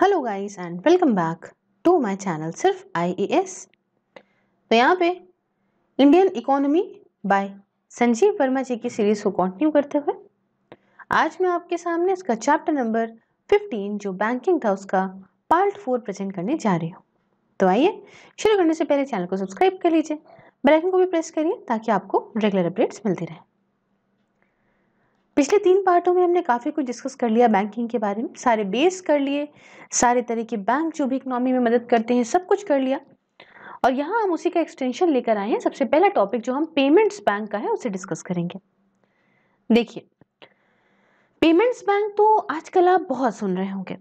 Hello guys and welcome back to my channel Sirf IAS तो यहाँ पे Indian economy by Sanjeev Verma ji की सीरीज़ को कंटिन्यू करते हुए आज मैं आपके सामने इसका चैप्टर नंबर 15 जो बैंकिंग था उसका पार्ट फोर प्रेजेंट करने जा रही हूँ तो आइए शुरू करने से पहले चैनल को सब्सक्राइब कर लीजिए बेलाइकन को भी प्रेस करिए ताकि आपको रेगुलर अपडेट्स मिलती रहे पिछले तीन पार्टों में हमने काफ़ी कुछ डिस्कस कर लिया बैंकिंग के बारे में सारे बेस कर लिए सारे तरह के बैंक जो भी इकनॉमी में मदद करते हैं सब कुछ कर लिया और यहाँ हम उसी का एक्सटेंशन लेकर आए हैं सबसे पहला टॉपिक जो हम पेमेंट्स बैंक का है उसे डिस्कस करेंगे देखिए पेमेंट्स बैंक तो आजकल आप बहुत सुन रहे होंगे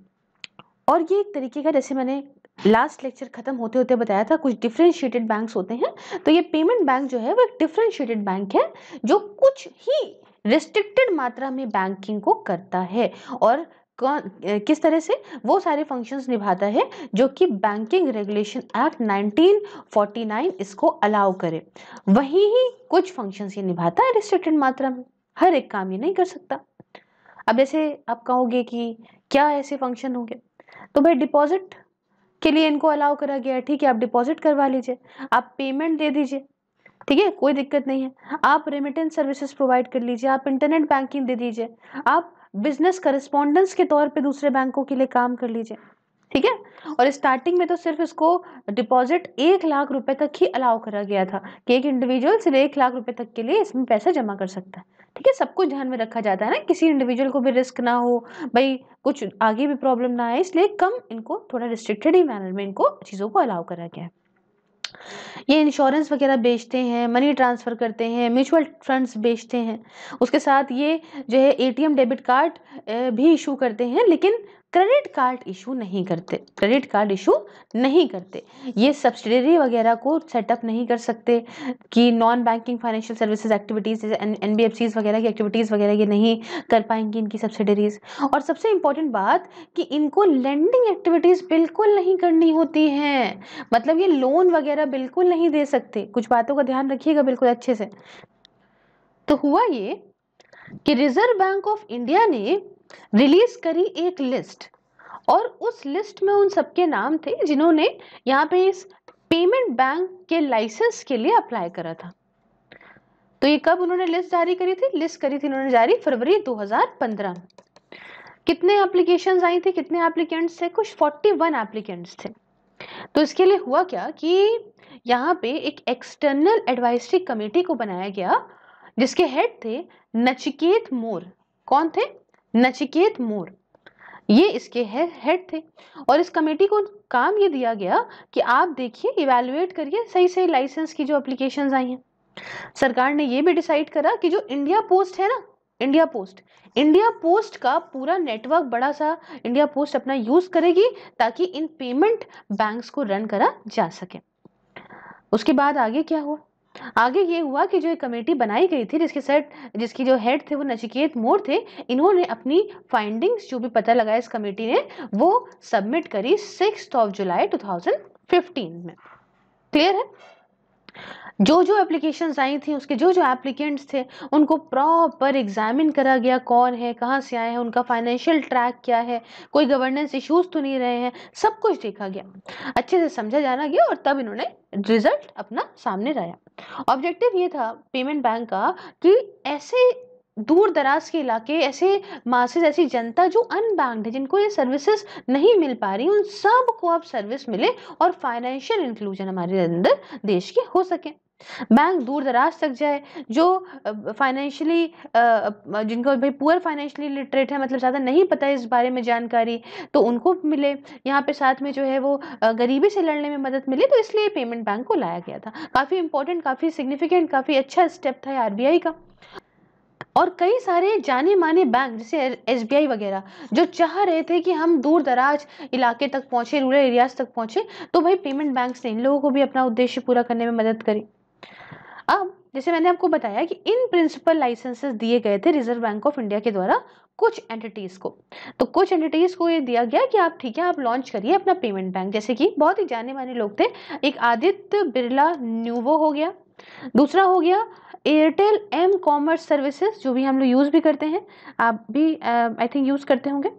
और ये एक तरीके का जैसे मैंने लास्ट लेक्चर खत्म होते होते बताया था कुछ डिफ्रेंशिएटेड बैंक्स होते हैं तो ये पेमेंट बैंक जो है वो एक डिफ्रेंशिएटेड बैंक है जो कुछ ही रिस्ट्रिक्टेड मात्रा में बैंकिंग को करता है और कौन किस तरह से वो सारे फंक्शंस निभाता है जो कि बैंकिंग रेगुलेशन एक्ट 1949 इसको अलाउ करे वही ही कुछ फंक्शंस ये निभाता है रिस्ट्रिक्टेड मात्रा में हर एक काम ये नहीं कर सकता अब जैसे आप कहोगे कि क्या ऐसे फंक्शन होंगे तो भाई डिपॉजिट के लिए इनको अलाउ करा गया ठीक है आप डिपॉजिट करवा लीजिए आप पेमेंट दे दीजिए ठीक है कोई दिक्कत नहीं है हाँ। आप रेमिटेंस सर्विसेज प्रोवाइड कर लीजिए आप इंटरनेट बैंकिंग दे दीजिए आप बिजनेस करस्पॉन्डेंस के तौर पे दूसरे बैंकों के लिए काम कर लीजिए ठीक है और स्टार्टिंग में तो सिर्फ इसको डिपॉजिट एक लाख रुपए तक ही अलाउ करा गया था कि एक इंडिविजुअल सिर्फ एक लाख रुपए तक के लिए इसमें पैसा जमा कर सकता है ठीक है सब कुछ ध्यान में रखा जाता है ना किसी इंडिविजुअल को भी रिस्क ना हो भाई कुछ आगे भी प्रॉब्लम ना आए इसलिए कम इनको थोड़ा रिस्ट्रिक्टेड ही मैनर में इनको चीज़ों को अलाउ करा गया है ये इंश्योरेंस वगैरह बेचते हैं मनी ट्रांसफ़र करते हैं म्यूचुअल फंड्स बेचते हैं उसके साथ ये जो है एटीएम डेबिट कार्ड भी इशू करते हैं लेकिन क्रेडिट कार्ड इशू नहीं करते क्रेडिट कार्ड इशू नहीं करते ये सब्सिडरी वगैरह को सेटअप नहीं कर सकते कि non banking financial services activities N B F Cs वगैरह की एक्टिविटीज़ वगैरह ये नहीं कर पाएंगी इनकी सब्सिडरीज़ और सबसे इंपॉर्टेंट बात कि इनको लैंडिंग एक्टिविटीज़ बिल्कुल नहीं करनी होती हैं मतलब ये लोन वगैरह बिल्कुल नहीं दे सकते कुछ बातों का ध्यान रखिएगा बिल्कुल अच्छे से तो हुआ ये कि रिजर्व बैंक ऑफ इंडिया ने रिलीज करी एक लिस्ट और उस लिस्ट में उन सबके नाम थे जिन्होंने यहाँ पे इस पेमेंट बैंक के लाइसेंस के लिए अप्लाई करा था तो ये कब उन्होंने लिस्ट जारी करी थी लिस्ट करी थी उन्होंने जारी फरवरी 2015 कितने एप्लीकेशंस आई थी कितने एप्लीकेंट्स थे कुछ 41 एप्लीकेंट्स थे तो इसके लिए हुआ क्या कि यहाँ पे एक एक्सटर्नल एडवाइजरी कमेटी को बनाया गया जिसके हेड थे नचिकेत मोर कौन थे नचिकेत मोर ये इसके हेड हेड थे और इस कमेटी को काम ये दिया गया कि आप देखिए इवेलुएट करिए सही सही लाइसेंस की जो अप्लीकेशन आई हैं सरकार ने ये भी डिसाइड करा कि जो इंडिया पोस्ट है ना इंडिया पोस्ट इंडिया पोस्ट का पूरा नेटवर्क बड़ा सा इंडिया पोस्ट अपना यूज़ करेगी ताकि इन पेमेंट बैंक्स को रन करा जा सके उसके बाद आगे क्या हुआ आगे ये हुआ कि जो एक कमेटी बनाई गई थी जिसके सेट जिसकी जो हेड थे वो नचिकेत मोर थे इन्होंने अपनी फाइंडिंग्स जो भी पता लगाया इस कमेटी ने वो सबमिट करी सिक्स ऑफ जुलाई 2015 में क्लियर है जो जो एप्लीकेशंस आई थी उसके जो जो एप्लीकेंट्स थे उनको प्रॉपर एग्जामिन करा गया कौन है कहाँ से आए हैं उनका फाइनेंशियल ट्रैक क्या है कोई गवर्नेंस इश्यूज तो नहीं रहे हैं सब कुछ देखा गया अच्छे से समझा जाना गया और तब इन्होंने रिजल्ट अपना सामने लाया ऑब्जेक्टिव ये था पेमेंट बैंक का कि ऐसे दूर दराज के इलाके ऐसे मासेज ऐसी जनता जो अनबैंक्ड है जिनको ये सर्विसेज नहीं मिल पा रही उन सब को अब सर्विस मिले और फाइनेंशियल इंक्लूजन हमारे अंदर देश के हो सके बैंक दूर दराज तक जाए जो फाइनेंशियली जिनको भाई पुअर फाइनेंशियली लिटरेट है मतलब ज़्यादा नहीं पता है इस बारे में जानकारी तो उनको मिले यहाँ पे साथ में जो है वो गरीबी से लड़ने में मदद मिले तो इसलिए पेमेंट बैंक को लाया गया था काफ़ी इंपॉर्टेंट काफ़ी सिग्निफिकेंट काफ़ी अच्छा स्टेप था आर का और कई सारे जाने माने बैंक जैसे एस वगैरह जो चाह रहे थे कि हम दूर दराज इलाके तक पहुँचे रूरल एरियाज तक पहुँचे तो भाई पेमेंट बैंक्स ने इन लोगों को भी अपना उद्देश्य पूरा करने में मदद करी अब जैसे मैंने आपको बताया कि इन प्रिंसिपल लाइसेंसेस दिए गए थे रिजर्व बैंक ऑफ इंडिया के द्वारा कुछ एंटिटीज़ को तो कुछ एंटिटीज़ को ये दिया गया कि आप ठीक है आप लॉन्च करिए अपना पेमेंट बैंक जैसे कि बहुत ही जाने माने लोग थे एक आदित्य बिरला न्यूवो हो गया दूसरा हो गया एयरटेल एम कॉमर्स सर्विसेज जो भी हम लोग यूज़ भी करते हैं आप भी आई थिंक यूज़ करते होंगे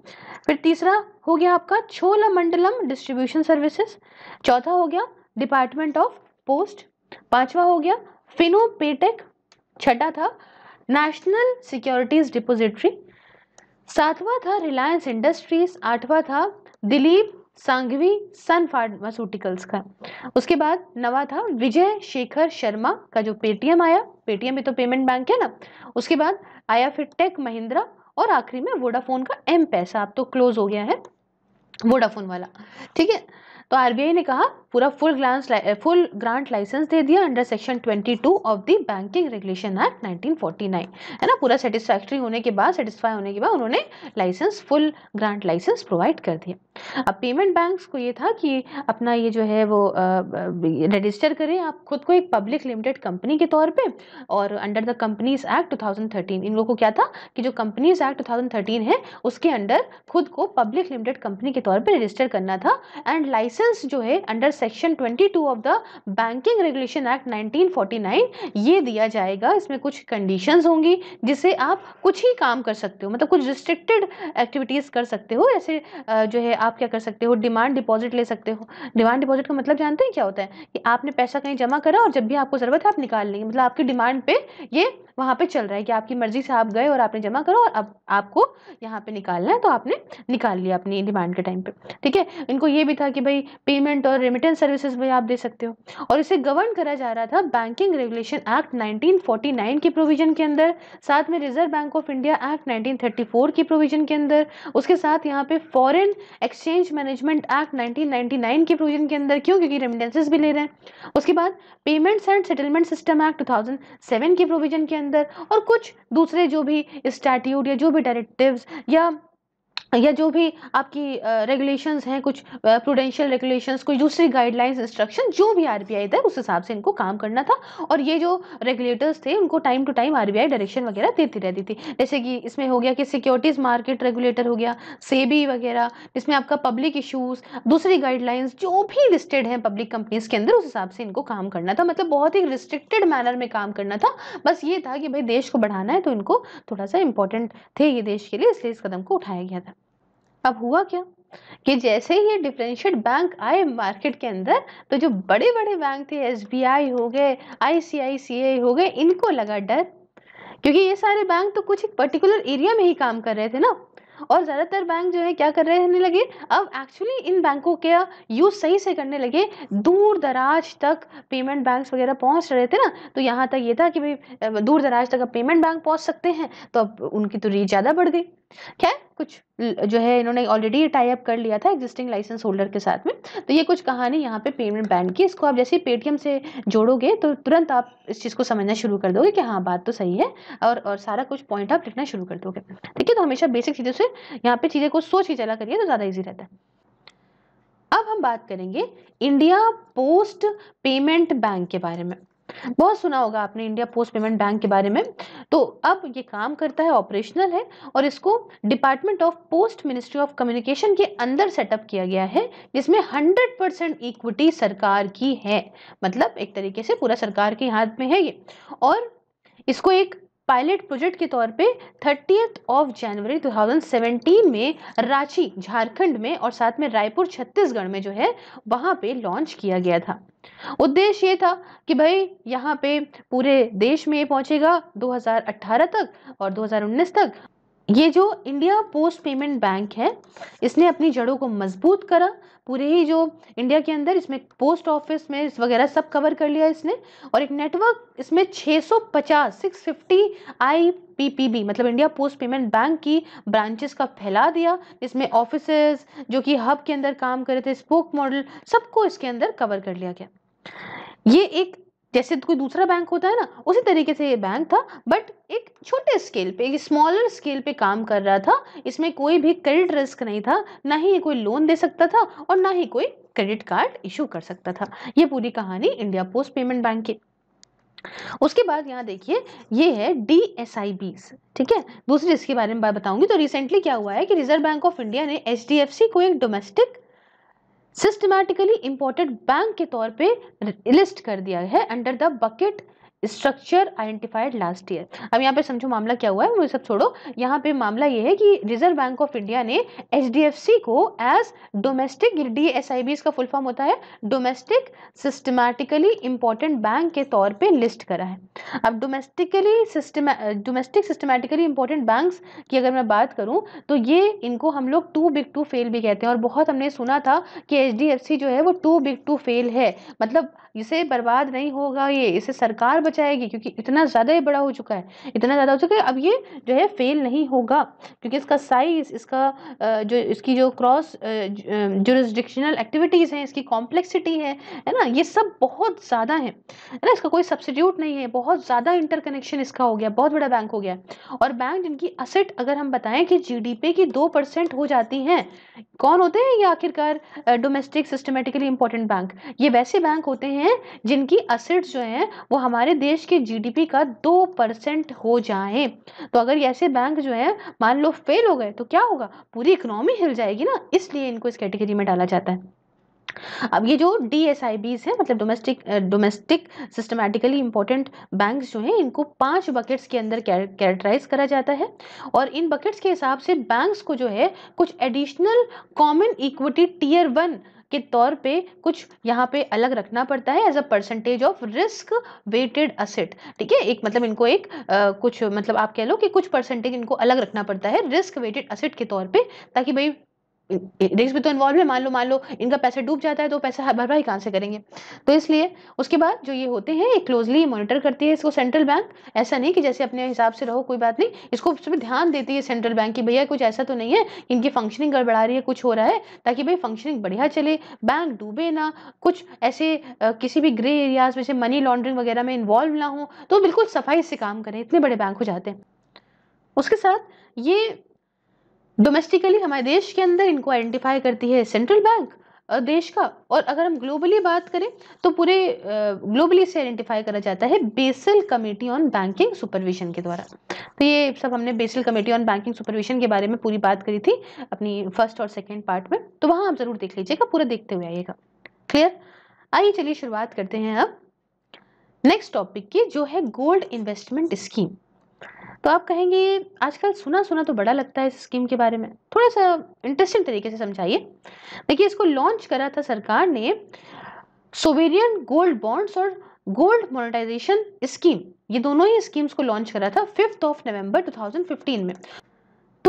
फिर तीसरा हो गया आपका छोला मंडलम डिस्ट्रीब्यूशन सर्विसेज चौथा हो गया डिपार्टमेंट ऑफ पोस्ट पांचवा हो गया फिनो पेटेक छठा था नेशनल सिक्योरिटीज़ डिपोजिट्री सातवा था रिलायंस इंडस्ट्रीज़ आठवा था दिलीप सांघवी सन फार्मास्यूटिकल्स का उसके बाद नवा था विजय शेखर शर्मा का जो पेटीएम आया पेटीएम भी तो पेमेंट बैंक है ना उसके बाद आया फिर टेक महिंद्रा और आखिरी में वोडाफोन का एम पैसा अब तो क्लोज हो गया है वोडाफोन वाला ठीक है तो आरबीआई ने कहा पूरा full grants full grant licence दे दिया under section 22 of the Banking Regulation Act 1949 है ना पूरा सेटिस्फैक्ट्री होने के बाद सेटिस्फाई होने के बाद उन्होंने licence full grant licence provide कर दिया अब पेमेंट बैंक्स को ये था कि अपना ये जो है वो रजिस्टर करें आप खुद को एक पब्लिक लिमिटेड कंपनी के तौर पर और under the Companies Act two इन लोगों को क्या था कि जो कंपनीज एक्ट टू है उसके अंडर खुद को पब्लिक लिमिटेड कंपनी के तौर पर रजिस्टर करना था एंड लाइसेंस जो है under section 22 of the Banking Regulation Act 1949 ये दिया जाएगा इसमें कुछ कंडीशंस होंगी जिसे आप कुछ ही काम कर सकते हो मतलब कुछ रिस्ट्रिक्टेड एक्टिविटीज़ कर सकते हो ऐसे जो है आप क्या कर सकते हो डिमांड डिपॉजिट ले सकते हो डिमांड डिपॉजिट का मतलब जानते हैं क्या होता है कि आपने पैसा कहीं जमा करा और जब भी आपको ज़रूरत है आप निकाल लेंगे मतलब आपकी डिमांड पे ये वहाँ पे चल रहा है कि आपकी मर्ज़ी से आप गए और आपने जमा करो और अब आपको यहाँ पे निकालना है तो आपने निकाल लिया अपनी डिमांड के टाइम पे ठीक है इनको ये भी था कि भाई पेमेंट और रेमिटेंस एंड सर्विसेज में आप दे सकते हो और इसे गवर्न करा जा रहा था बैंकिंग रेगुलेशन एक्ट 1949 के प्रोविजन के अंदर साथ में Reserve bank of India Act 1934 के प्रोविजन के अंदर उसके साथ यहाँ पे फॉरेन एक्सचेंज मैनेजमेंट एक्ट 1999 के प्रोविजन के अंदर क्यों क्योंकि रेमिटेंसेज भी ले रहे हैं उसके बाद Payments and Settlement System Act two के प्रोविजन के अंदर और कुछ दूसरे जो भी स्टैट्यूट या जो भी डायरेक्टिव या या जो भी आपकी रेगुलेशंस हैं कुछ प्रूडेंशियल रेगुलेशंस कोई दूसरी गाइडलाइंस इंस्ट्रक्शन जो भी आरबीआई था उस हिसाब से इनको काम करना था और ये जो रेगुलेटर्स थे उनको time to time RBI direction वगैरह देती रहती थी जैसे कि इसमें हो गया कि सिक्योरिटीज़ मार्केट रेगुलेटर हो गया सेबी वगैरह इसमें आपका पब्लिक इशूज़ दूसरी गाइडलाइंस जो भी लिस्टेड हैं पब्लिक कंपनीज़ के अंदर उस हिसाब से इनको काम करना था मतलब बहुत ही रिस्ट्रिक्टेड मैनर में काम करना था बस ये था कि भाई देश को बढ़ाना है तो इनको थोड़ा सा इंपॉर्टेंट थे ये देश के लिए इसलिए इस कदम को उठाया गया था अब हुआ क्या कि जैसे ही ये डिफरेंशियट बैंक आए मार्केट के अंदर तो जो बड़े बड़े बैंक थे एस हो गए आई हो गए इनको लगा डर क्योंकि ये सारे बैंक तो कुछ एक पर्टिकुलर एरिया में ही काम कर रहे थे ना और ज़्यादातर बैंक जो है क्या कर रहे होने लगे अब एक्चुअली इन बैंकों के यूज़ सही से करने लगे दूर दराज तक पेमेंट बैंक्स वगैरह पहुंच रहे थे ना तो यहाँ तक ये था कि भाई दूर दराज तक अब पेमेंट बैंक पहुंच सकते हैं तो अब उनकी तो रीच ज़्यादा बढ़ गई क्या कुछ जो है इन्होंने ऑलरेडी टाई अप कर लिया था एग्जिस्टिंग लाइसेंस होल्डर के साथ में तो ये कुछ कहानी यहाँ पे पेमेंट बैंड की इसको आप जैसे ही पेटीएम से जोड़ोगे तो तुरंत आप इस चीज़ को समझना शुरू कर दोगे कि हाँ बात तो सही है और और सारा कुछ पॉइंट आप लिखना शुरू कर दोगे ठीक है तो हमेशा बेसिक चीज़ों से यहाँ पे चीज़ें को सोच ही चला करिए तो ज़्यादा ईजी रहता है अब हम बात करेंगे इंडिया पोस्ट पेमेंट बैंक के बारे में बहुत सुना होगा आपने इंडिया पोस्ट पेमेंट बैंक के बारे में तो अब ये काम करता है ऑपरेशनल है और इसको Department of Post Ministry of Communication के अंदर सेटअप किया गया है जिसमें 100 परसेंट इक्विटी सरकार की है मतलब एक तरीके से पूरा सरकार के हाथ में है ये और इसको एक पायलट प्रोजेक्ट के तौर पे थर्टी ऑफ जनवरी 2017 में रांची झारखंड में और साथ में रायपुर छत्तीसगढ़ में जो है वहां पे लॉन्च किया गया था उद्देश्य ये था कि भाई यहाँ पे पूरे देश में पहुंचेगा 2018 तक और 2019 तक ये जो इंडिया पोस्ट पेमेंट बैंक है इसने अपनी जड़ों को मजबूत करा पूरे ही जो इंडिया के अंदर इसमें पोस्ट ऑफिस में वगैरह सब कवर कर लिया इसने और एक नेटवर्क इसमें 650 650 आईपीपीबी मतलब इंडिया पोस्ट पेमेंट बैंक की ब्रांचेस का फैला दिया इसमें ऑफिस जो कि हब के अंदर काम कर रहे थे स्पोक मॉडल सबको इसके अंदर कवर कर लिया गया ये एक जैसे कोई दूसरा बैंक होता है ना उसी तरीके से ये बैंक था बट एक छोटे स्केल पे एक स्मॉलर स्केल पे काम कर रहा था इसमें कोई भी क्रेडिट रिस्क नहीं था ना ही ये कोई लोन दे सकता था और ना ही कोई क्रेडिट कार्ड इशू कर सकता था ये पूरी कहानी इंडिया पोस्ट पेमेंट बैंक की उसके बाद यहाँ देखिए ये है डी एस आई बीस ठीक है दूसरी इसके बारे में बताऊंगी तो रिसेंटली क्या हुआ है कि रिजर्व बैंक ऑफ इंडिया ने एच डी एफ सी को एक डोमेस्टिक सिस्टमैटिकली इम्पोर्टेड बैंक के तौर पे लिस्ट कर दिया है under the bucket structure identified last year अब यहाँ पे समझो मामला क्या हुआ है वो सब छोड़ो यहाँ पे मामला ये है कि रिजर्व बैंक ऑफ इंडिया ने एच को as domestic D S I B इसका फुल फॉर्म होता है डोमेस्टिक सिस्टमैटिकली इंपॉर्टेंट बैंक के तौर पे लिस्ट करा है अब domestically domestic systemically important bank की अगर मैं बात करूँ तो ये इनको हम लोग टू बिग टू फेल भी कहते हैं और बहुत हमने सुना था कि एच डी एफ सी जो है वो टू बिग टू फेल है मतलब इसे बर्बाद नहीं होगा ये इसे सरकार बचाएगी क्योंकि इतना ज़्यादा ये बड़ा हो चुका है इतना ज़्यादा हो चुका है अब ये जो है फेल नहीं होगा क्योंकि इसका साइज़ इसका जो इसकी जो क्रॉस जोरिस्डिक्शनल एक्टिविटीज़ हैं इसकी कॉम्प्लेक्सिटी है है ना ये सब बहुत ज़्यादा है ना इसका कोई सब्सिट्यूट नहीं है बहुत ज़्यादा इंटरकनेक्शन इसका हो गया बहुत बड़ा बैंक हो गया और बैंक जिनकी असेट अगर हम बताएं कि जी की दो हो जाती हैं कौन होते हैं ये आखिरकार डोमेस्टिक सिस्टमेटिकली इंपॉर्टेंट बैंक ये वैसे बैंक होते हैं जिनकी असेट्स जो हैं वो हमारे देश के जीडीपी का दो परसेंट हो जाए तो अगर ऐसे बैंक जो है मान लो फेल हो गए तो क्या होगा पूरी इकोनॉमी हिल जाएगी ना इसलिए इनको इस कैटेगरी में डाला जाता है अब ये जो डी एस आई बीज है मतलब domestic domestic systemically important bank जो हैं इनको पांच बकेट्स के अंदर कैरेक्टराइज करा जाता है और इन बकेट्स के हिसाब से बैंक्स को जो है कुछ additional common equity tier one के तौर पे कुछ यहाँ पे अलग रखना पड़ता है as a percentage of risk weighted asset ठीक है एक मतलब इनको एक आ, कुछ मतलब आप कह लो कि कुछ परसेंटेज इनको अलग रखना पड़ता है रिस्क वेटेड असेट के तौर पर ताकि भाई रिस्क भी तो इन्वॉल्व है मान लो मान लो इनका पैसा डूब जाता है तो पैसा भाई कहाँ से करेंगे तो इसलिए उसके बाद जो ये होते हैं ये क्लोजली मॉनिटर करती है इसको सेंट्रल बैंक ऐसा नहीं कि जैसे अपने हिसाब से रहो कोई बात नहीं इसको उस ध्यान देती है सेंट्रल बैंक की भैया कुछ ऐसा तो नहीं है इनकी फंक्शनिंग गड़बड़ा रही है कुछ हो रहा है ताकि भाई फंक्शनिंग बढ़िया चले बैंक डूबे ना कुछ ऐसे किसी भी ग्रे एरियाज में से मनी लॉन्ड्रिंग वगैरह में इन्वॉल्व ना हो तो बिल्कुल सफाई से काम करें इतने बड़े बैंक हो जाते हैं उसके साथ ये डोमेस्टिकली हमारे देश के अंदर इनको आइडेंटिफाई करती है सेंट्रल बैंक देश का और अगर हम ग्लोबली बात करें तो पूरे ग्लोबली से आइडेंटिफाई करा जाता है Basel Committee on Banking Supervision के द्वारा तो ये सब हमने Basel Committee on Banking Supervision के बारे में पूरी बात करी थी अपनी फर्स्ट और सेकेंड पार्ट में तो वहाँ आप ज़रूर देख लीजिएगा पूरा देखते हुए आइएगा क्लियर आइए चलिए शुरुआत करते हैं अब नेक्स्ट टॉपिक की जो है गोल्ड इन्वेस्टमेंट स्कीम तो आप कहेंगे आजकल सुना सुना तो बड़ा लगता है इस स्कीम के बारे में थोड़ा सा इंटरेस्टिंग तरीके से समझाइए देखिए इसको लॉन्च करा था सरकार ने सोवेरियन गोल्ड बॉन्ड्स और गोल्ड मोनेटाइजेशन स्कीम ये दोनों ही स्कीम्स को लॉन्च करा था फिफ्थ ऑफ नवंबर 2015 में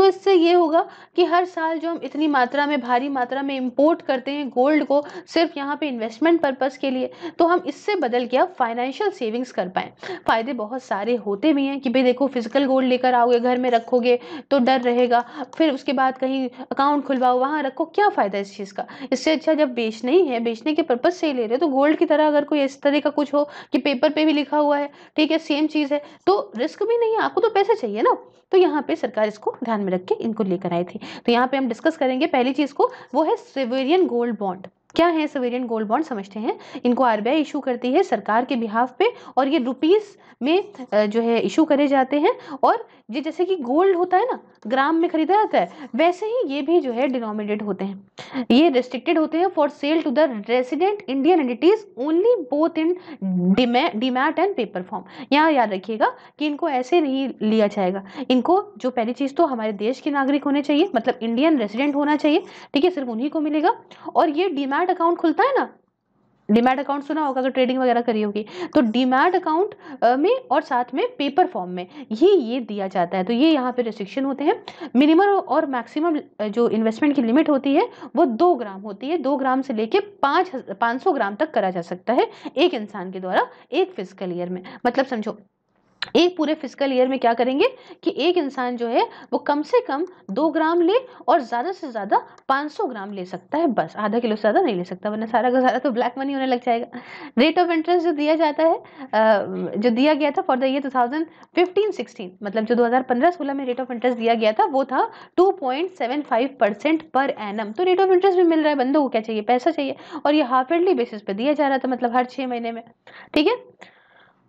तो इससे ये होगा कि हर साल जो हम इतनी मात्रा में भारी मात्रा में इम्पोर्ट करते हैं गोल्ड को सिर्फ यहाँ पे इन्वेस्टमेंट पर्पज़ के लिए तो हम इससे बदल के अब फाइनेंशियल सेविंग्स कर पाएँ फ़ायदे बहुत सारे होते भी हैं कि भाई देखो फिजिकल गोल्ड लेकर आओगे घर में रखोगे तो डर रहेगा फिर उसके बाद कहीं अकाउंट खुलवाओ वहाँ रखो क्या फ़ायदा इस चीज़ का इससे अच्छा जब बेचना ही है बेचने के पर्पज़ से ही ले रहे हो तो गोल्ड की तरह अगर कोई इस तरह का कुछ हो कि पेपर पे भी लिखा हुआ है ठीक है सेम चीज़ है तो रिस्क भी नहीं है आपको तो पैसे चाहिए ना तो यहाँ पे सरकार इसको ध्यान में रख के इनको लेकर आए थे तो यहाँ पे हम डिस्कस करेंगे पहली चीज़ को वो है सिवेरियन गोल्ड बॉन्ड क्या है सवेरियन गोल्ड बॉन्ड समझते हैं इनको आरबीआई इशू करती है सरकार के बिहाफ पे और ये रुपीस में जो है इशू करे जाते हैं और ये जैसे कि गोल्ड होता है ना ग्राम में खरीदा जाता है वैसे ही ये भी जो है डिनोमिनेटेड होते हैं ये रिस्ट्रिक्टेड होते हैं for sale to the resident Indian entities only both in demat and paper form यहाँ याद रखिएगा कि इनको ऐसे नहीं लिया जाएगा इनको जो पहली चीज़ तो हमारे देश के नागरिक होने चाहिए मतलब इंडियन रेसिडेंट होना चाहिए ठीक है सिर्फ उन्हीं को मिलेगा और ये डिमैट डीमैट अकाउंट खुलता है ना डीमैट अकाउंट सुना होगा अगर ट्रेडिंग वगैरह करी होगी तो डीमैट अकाउंट में और साथ में पेपर फॉर्म में ये ये दिया जाता है तो ये यहाँ पे रिस्ट्रिक्शन होते हैं मिनिमम और मैक्सिमम जो इन्वेस्टमेंट की लिमिट होती है वो दो ग्राम होती है दो ग्राम से लेके पाँच पाँच सौ ग्राम तक करा जा सकता है एक इंसान के द्वारा एक फिजिकल ईयर में मतलब समझो एक पूरे फिजिकल ईयर में क्या करेंगे कि एक इंसान जो है वो कम से कम दो ग्राम ले और ज़्यादा से ज़्यादा 500 ग्राम ले सकता है बस आधा किलो से ज़्यादा नहीं ले सकता वरना सारा का सारा तो ब्लैक मनी होने लग जाएगा रेट ऑफ इंटरेस्ट जो दिया जाता है जो दिया गया था for the year two thousand fifteen sixteen मतलब जो दो हज़ार पंद्रह सोलह में रेट ऑफ इंटरेस्ट दिया गया था वो था two point seven five percent per annum तो रेट ऑफ इंटरेस्ट भी मिल रहा है बंदों को क्या चाहिए पैसा चाहिए और ये हाफ एयरली बेसिस पर दिया जा रहा था मतलब हर छः महीने में ठीक है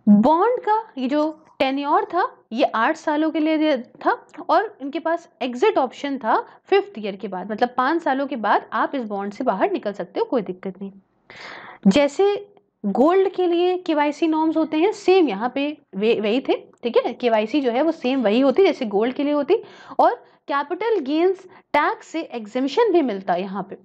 बॉन्ड का ये जो टेन्योर था ये आठ सालों के लिए था और इनके पास एग्जिट ऑप्शन था फिफ्थ ईयर के बाद मतलब पाँच सालों के बाद आप इस बॉन्ड से बाहर निकल सकते हो कोई दिक्कत नहीं जैसे गोल्ड के लिए के नॉर्म्स होते हैं सेम यहाँ पे वे वही थे ठीक है के जो है वो सेम वही होती जैसे गोल्ड के लिए होती और कैपिटल गेंस टैक्स से एग्जिमिशन भी मिलता यहाँ पे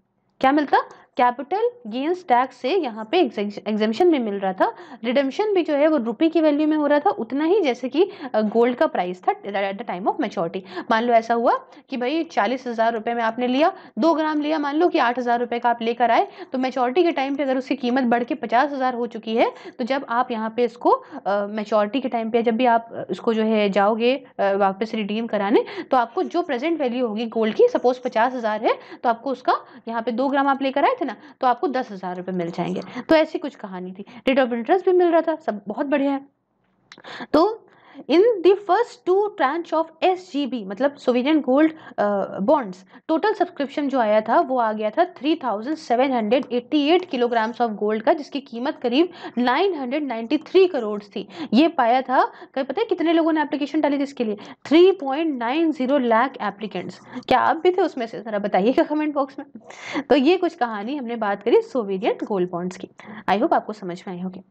क्या मिलता कैपिटल गेंस टैक्स से यहाँ पे एग्जेम्शन में मिल रहा था रिडम्शन भी जो है वो रुपये की वैल्यू में हो रहा था उतना ही जैसे कि गोल्ड का प्राइस था at the time of maturity मान लो ऐसा हुआ कि भाई चालीस हज़ार रुपये में आपने लिया दो ग्राम लिया मान लो कि आठ हज़ार रुपये का आप लेकर आए तो मेचोरिटी के टाइम पर अगर उसकी कीमत बढ़ के पचास हज़ार हो चुकी है तो जब आप यहाँ पे इसको मेच्योरिटी के टाइम पे जब भी आप इसको जो है जाओगे वापस रिडीम कराने तो आपको जो प्रेजेंट वैल्यू होगी गोल्ड की सपोज पचास हज़ार है तो आपको उसका यहाँ पे दो ग्राम आप लेकर आए थे ना तो आपको दस हज़ार रुपये मिल जाएंगे हाँ। तो ऐसी कुछ कहानी थी रेट ऑफ इंटरेस्ट भी मिल रहा था सब बहुत बढ़िया है तो in the first two tranche of S मतलब sovereign gold bonds total subscription जो आया था वो आ गया था 3788 किलोग्राम्स ऑफ गोल्ड का जिसकी कीमत करीब 993 करोड़ थी ये पाया था कहीं पता है कितने लोगों ने एप्लीकेशन डाली थी इसके लिए 3.90 लाख एप्लीकेंट्स क्या आप भी थे उसमें से ज़रा बताइएगा कमेंट बॉक्स में तो ये कुछ कहानी हमने बात करी सोविनियन गोल्ड बॉन्ड्स की आई होप आपको समझ में आई होगी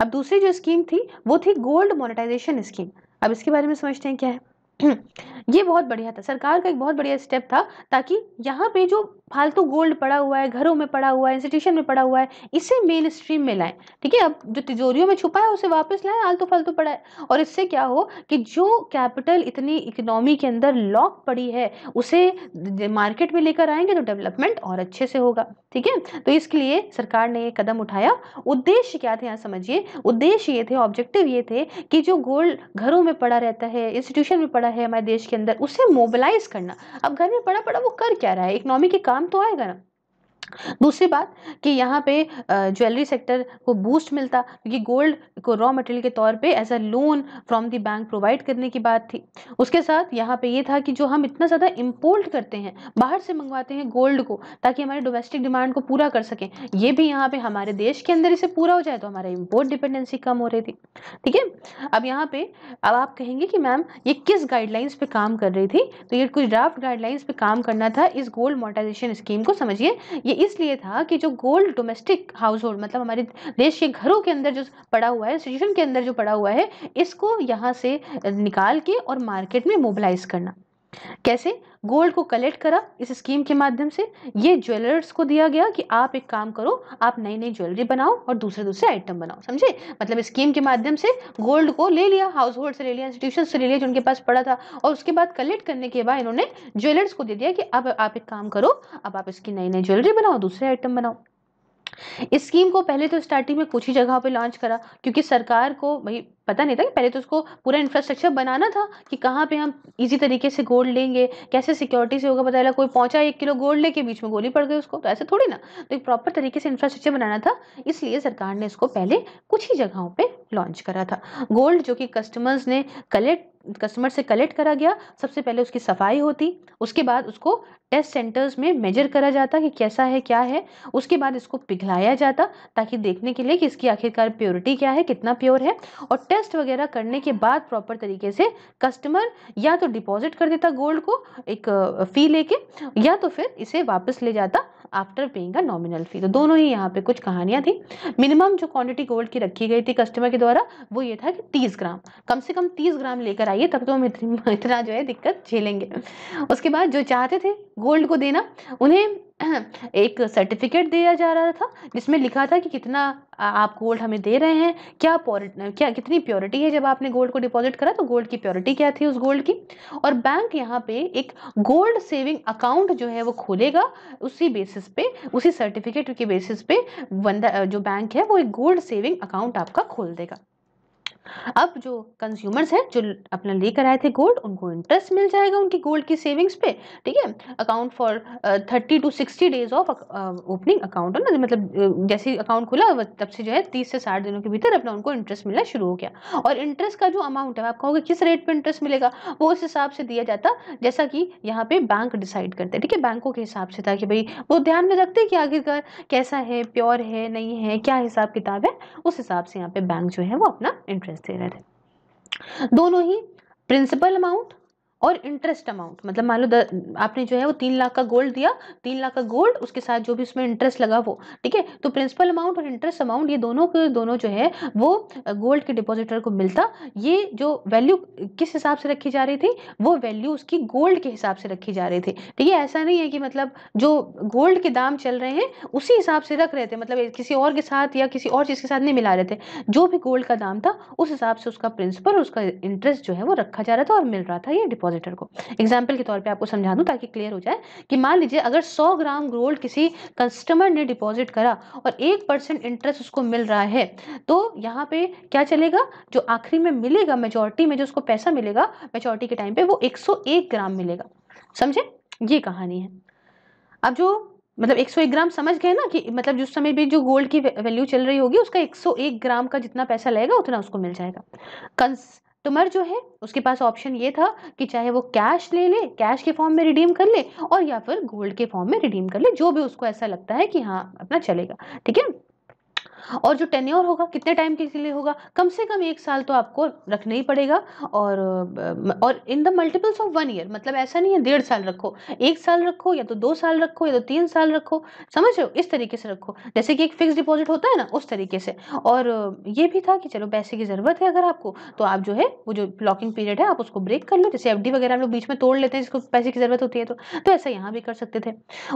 अब दूसरी जो स्कीम थी वो थी गोल्ड मोनिटाइजेशन स्कीम अब इसके बारे में समझते हैं क्या है ये बहुत बढ़िया था सरकार का एक बहुत बढ़िया स्टेप था ताकि यहाँ पे जो फालतू गोल्ड पड़ा हुआ है घरों में पड़ा हुआ है इंस्टीट्यूशन में पड़ा हुआ है इसे मेन स्ट्रीम में लाएं ठीक है अब जो तिजोरियों में छुपा है उसे वापस लाएं आलतू फालतू पड़ा है और इससे क्या हो कि जो कैपिटल इतनी इकोनॉमी के अंदर लॉक पड़ी है उसे मार्केट में लेकर आएंगे तो डेवलपमेंट और अच्छे से होगा ठीक है तो इसके लिए सरकार ने ये कदम उठाया उद्देश्य क्या थे यहाँ समझिए उद्देश्य ये थे ऑब्जेक्टिव ये थे कि जो गोल्ड घरों में पड़ा रहता है इंस्टीट्यूशन में पड़ा है हमारे देश के अंदर उसे मोबिलाइज करना अब घर में पड़ा पड़ा वो कर क्या रहा है इकोनॉमी के काम काम तो आएगा ना दूसरी बात कि यहाँ पे ज्वेलरी सेक्टर को बूस्ट मिलता क्योंकि गोल्ड को रॉ मटेरियल के तौर पे as a loan from the bank provide करने की बात थी उसके साथ यहाँ पे ये था कि जो हम इतना ज़्यादा इम्पोर्ट करते हैं बाहर से मंगवाते हैं गोल्ड को ताकि हमारे डोमेस्टिक डिमांड को पूरा कर सकें ये भी यहाँ पर हमारे देश के अंदर इसे पूरा हो जाए तो हमारा इम्पोर्ट डिपेंडेंसी कम हो रही थी ठीक है अब यहाँ पर अब आप कहेंगे कि मैम ये किस गाइडलाइंस पर काम कर रही थी तो ये कुछ ड्राफ्ट गाइडलाइंस पर काम करना था इस गोल्ड मोटाइजेशन स्कीम को समझिए ये इसलिए था कि जो गोल्ड डोमेस्टिक हाउस होल्ड मतलब हमारे देश के घरों के अंदर जो पड़ा हुआ है सिचुएशन के अंदर जो पड़ा हुआ है इसको यहाँ से निकाल के और मार्केट में मोबिलाइज करना कैसे गोल्ड को कलेक्ट करा इस स्कीम के माध्यम से ये ज्वेलर्स को दिया गया कि आप एक काम करो आप नई नई ज्वेलरी बनाओ और दूसरे दूसरे आइटम बनाओ समझे मतलब स्कीम के माध्यम से गोल्ड को ले लिया हाउस होल्ड से ले लिया इंस्टीट्यूशन से ले लिया जो उनके पास पड़ा था और उसके बाद कलेक्ट करने के बाद इन्होंने ज्वेलर्स को दे दिया कि अब आप एक काम करो अब आप इसकी नई नई ज्वेलरी बनाओ दूसरे आइटम बनाओ इस स्कीम को पहले तो स्टार्टिंग में कुछ ही जगह पे लॉन्च करा क्योंकि सरकार को भाई पता नहीं था कि पहले तो उसको पूरा इंफ्रास्ट्रक्चर बनाना था कि कहाँ पे हम इजी तरीके से गोल्ड लेंगे कैसे सिक्योरिटी से होगा पता चला कोई पहुँचा एक किलो गोल्ड लेके बीच में गोली पड़ गई उसको तो ऐसे थोड़ी ना तो एक प्रॉपर तरीके से इंफ्रास्ट्रक्चर बनाना था इसलिए सरकार ने इसको पहले कुछ ही जगहों पर लॉन्च करा था गोल्ड जो कि कस्टमर्स ने कलेक्ट कस्टमर से कलेक्ट करा गया सबसे पहले उसकी सफाई होती उसके बाद उसको टेस्ट सेंटर्स में मेजर करा जाता कि कैसा है क्या है उसके बाद इसको पिघलाया जाता ताकि देखने के लिए कि इसकी आखिरकार प्योरिटी क्या है कितना प्योर है और टेस्ट वगैरह करने के बाद प्रॉपर तरीके से कस्टमर या तो डिपॉजिट कर देता गोल्ड को एक फ़ी लेके या तो फिर इसे वापस ले जाता after paying a nominal fee तो दोनों ही यहाँ पे कुछ कहानियां थी मिनिमम जो क्वांटिटी गोल्ड की रखी गई थी कस्टमर के द्वारा वो ये था कि तीस ग्राम कम से कम तीस ग्राम लेकर आइए तब तो हम इतना जो है दिक्कत झेलेंगे उसके बाद जो चाहते थे गोल्ड को देना उन्हें एक सर्टिफिकेट दिया जा रहा था जिसमें लिखा था कि कितना आप गोल्ड हमें दे रहे हैं क्या क्या कितनी प्योरिटी है जब आपने गोल्ड को डिपॉजिट करा तो गोल्ड की प्योरिटी क्या थी उस गोल्ड की और बैंक यहाँ पे एक गोल्ड सेविंग अकाउंट जो है वो खोलेगा उसी बेसिस पे उसी सर्टिफिकेट के बेसिस पे बंदा जो बैंक है वो एक गोल्ड सेविंग अकाउंट आपका खोल देगा अब जो कंज्यूमर्स हैं जो अपना लेकर आए थे गोल्ड उनको इंटरेस्ट मिल जाएगा उनकी गोल्ड की सेविंग्स पे ठीक है account for thirty two sixty days of opening account ना मतलब जैसे अकाउंट खुला तब से जो है तीस से साठ दिनों के भीतर अपना उनको इंटरेस्ट मिलना शुरू हो गया और इंटरेस्ट का जो अमाउंट है आप कहोगे किस रेट पर इंटरेस्ट मिलेगा वो उस हिसाब से दिया जाता जैसा कि यहाँ पे बैंक डिसाइड करते हैं ठीक है बैंकों के हिसाब से था कि भाई वो ध्यान में रखते हैं कि आखिरकार कैसा है प्योर है नहीं है क्या हिसाब किताब है उस हिसाब से यहाँ पे बैंक जो है वो अपना इंटरेस्ट दे रहे दोनों ही प्रिंसिपल अमाउंट और इंटरेस्ट अमाउंट मतलब मान लो आपने जो है वो तीन लाख का गोल्ड दिया तीन लाख का गोल्ड उसके साथ जो भी उसमें इंटरेस्ट लगा वो ठीक है तो प्रिंसिपल अमाउंट और इंटरेस्ट अमाउंट ये दोनों के दोनों जो है वो गोल्ड के डिपॉजिटर को मिलता ये जो वैल्यू किस हिसाब से रखी जा रही थी वो वैल्यू उसकी गोल्ड के हिसाब से रखी जा रही थी ठीक तो है ऐसा नहीं है कि मतलब जो गोल्ड के दाम चल रहे हैं उसी हिसाब से रख रहे थे मतलब किसी और के साथ या किसी और चीज़ के साथ नहीं मिला रहे थे जो भी गोल्ड का दाम था उस हिसाब से उसका प्रिंसिपल उसका इंटरेस्ट जो है वो रखा जा रहा था और मिल रहा था ये डिपॉजिट डिपॉजिटर को एग्जाम्पल के तौर पर आपको समझा दूँ ताकि क्लियर हो जाए कि मान लीजिए अगर सौ ग्राम गोल्ड किसी कस्टमर ने डिपॉजिट करा और एक परसेंट इंटरेस्ट उसको मिल रहा है तो यहाँ पे क्या चलेगा जो आखिरी में मिलेगा मेजोरिटी में जो उसको पैसा मिलेगा मेजोरिटी के टाइम पे वो 101 ग्राम मिलेगा समझे ये कहानी है अब जो मतलब 101 ग्राम समझ गए ना कि मतलब जिस समय भी जो गोल्ड की वैल्यू चल रही होगी उसका 101 ग्राम का जितना पैसा लगेगा उतना उसको मिल जाएगा कंस कस्टमर जो है उसके पास ऑप्शन ये था कि चाहे वो कैश ले ले कैश के फॉर्म में रिडीम कर ले और या फिर गोल्ड के फॉर्म में रिडीम कर ले जो भी उसको ऐसा लगता है कि हाँ अपना चलेगा ठीक है और जो टेन्योर होगा कितने टाइम के लिए होगा कम से कम एक साल तो आपको रखना ही पड़ेगा और और in the multiples of one year मतलब ऐसा नहीं है डेढ़ साल रखो एक साल रखो या तो दो साल रखो या तो तीन साल रखो समझ रहे हो इस तरीके से रखो जैसे कि एक फिक्स डिपॉजिट होता है ना उस तरीके से और ये भी था कि चलो पैसे की ज़रूरत है अगर आपको तो आप जो है वो जो ब्लॉकिंग पीरियड है आप उसको ब्रेक कर लो जैसे एफ वगैरह हम लोग बीच में तोड़ लेते हैं जिसको पैसे की ज़रूरत होती है तो, तो ऐसा यहाँ भी कर सकते थे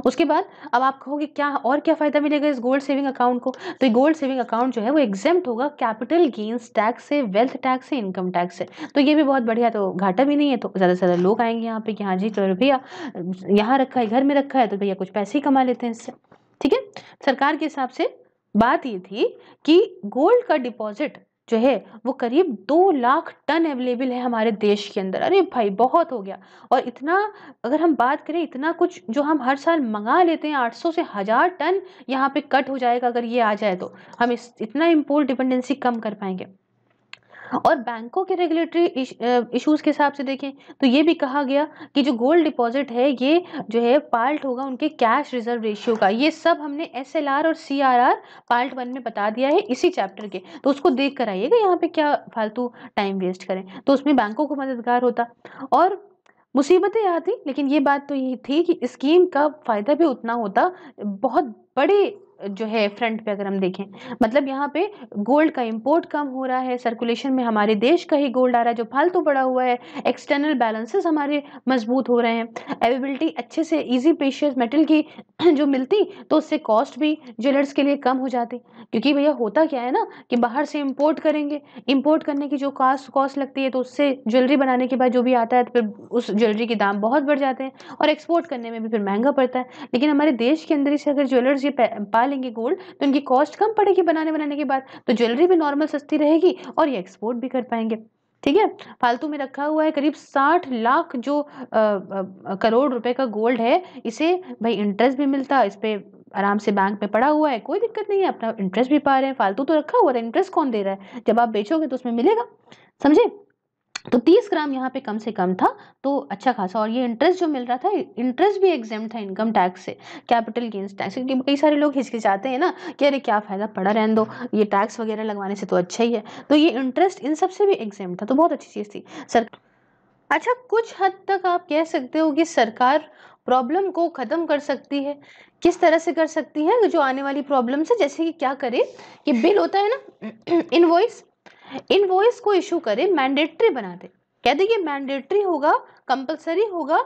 उसके बाद अब आप कहोगे क्या और क्या फ़ायदा मिलेगा इस गोल्ड सेविंग अकाउंट को तो गोल्ड सेविंग अकाउंट जो है वो एग्जाम होगा कैपिटल गेंस टैक्स से वेल्थ टैक्स से इनकम टैक्स से तो ये भी बहुत बढ़िया तो घाटा भी नहीं है तो ज़्यादा से ज़्यादा लोग आएंगे यहाँ पे कि हाँ जी तो भैया यहाँ रखा है घर में रखा है तो भैया कुछ पैसे ही कमा लेते हैं इससे ठीक है सरकार के हिसाब से बात ये थी कि गोल्ड का डिपॉजिट जो है वो करीब दो लाख टन अवेलेबल है हमारे देश के अंदर अरे भाई बहुत हो गया और इतना अगर हम बात करें इतना कुछ जो हम हर साल मंगा लेते हैं 800 से हज़ार टन यहाँ पे कट हो जाएगा अगर ये आ जाए तो हम इस इतना इम्पोर्ट डिपेंडेंसी कम कर पाएंगे और बैंकों के रेगुलेटरी इश्यूज के हिसाब से देखें तो ये भी कहा गया कि जो गोल्ड डिपॉजिट है ये जो है पार्ट होगा उनके कैश रिजर्व रेशियो का ये सब हमने एस और सी पार्ट वन में बता दिया है इसी चैप्टर के तो उसको देख कर आइएगा यहाँ पे क्या फालतू टाइम वेस्ट करें तो उसमें बैंकों को मददगार होता और मुसीबतें आती लेकिन ये बात तो यही थी कि स्कीम का फ़ायदा भी उतना होता बहुत बड़े जो है फ्रंट पे अगर हम देखें मतलब यहाँ पे गोल्ड का इंपोर्ट कम हो रहा है सर्कुलेशन में हमारे देश का ही गोल्ड आ रहा है जो फालतू पड़ा हुआ है एक्सटर्नल बैलेंसेस हमारे मजबूत हो रहे हैं एवेबिलिटी अच्छे से इजी पेशियस मेटल की जो मिलती तो उससे कॉस्ट भी ज्वेलर्स के लिए कम हो जाती क्योंकि भैया होता क्या है ना कि बाहर से इम्पोर्ट करेंगे इम्पोर्ट करने की जो कास्ट कॉस्ट लगती है तो उससे ज्वेलरी बनाने के बाद जो भी आता है तो फिर उस ज्वेलरी के दाम बहुत बढ़ जाते हैं और एक्सपोर्ट करने में भी फिर महंगा पड़ता है लेकिन हमारे देश के अंदर ही से अगर ज्वेलर्स ये पा लेंगे गोल्ड तो इनकी कॉस्ट कम पड़ेगी बनाने बनाने के बाद तो ज्वेलरी भी नॉर्मल सस्ती रहेगी और ये एक्सपोर्ट भी कर पाएंगे ठीक है फालतू में रखा हुआ है करीब साठ लाख जो आ, आ, करोड़ रुपए का गोल्ड है इसे भाई इंटरेस्ट भी मिलता इस पर आराम से बैंक में पड़ा हुआ है कोई दिक्कत नहीं है अपना इंटरेस्ट भी पा रहे हैं फालतू तो रखा हुआ है इंटरेस्ट कौन दे रहा है जब आप बेचोगे तो उसमें मिलेगा समझे तो 30 ग्राम यहाँ पे कम से कम था तो अच्छा खासा और ये इंटरेस्ट जो मिल रहा था इंटरेस्ट भी एग्जाम था इनकम टैक्स से कैपिटल गेंस टैक्स क्योंकि कई सारे लोग हिचकिचाते हैं ना कि अरे क्या फ़ायदा पड़ा रहने दो ये टैक्स वगैरह लगवाने से तो अच्छा ही है तो ये इंटरेस्ट इन सबसे भी एग्जाम था तो बहुत अच्छी चीज़ थी सर अच्छा कुछ हद तक आप कह सकते हो कि सरकार प्रॉब्लम को ख़त्म कर सकती है किस तरह से कर सकती है जो आने वाली प्रॉब्लम से जैसे कि क्या करे कि बिल होता है ना इनवॉइस वॉइस को इशू करे मैंडेटरी बना दे कह दे ये मैंडेटरी होगा कंपलसरी होगा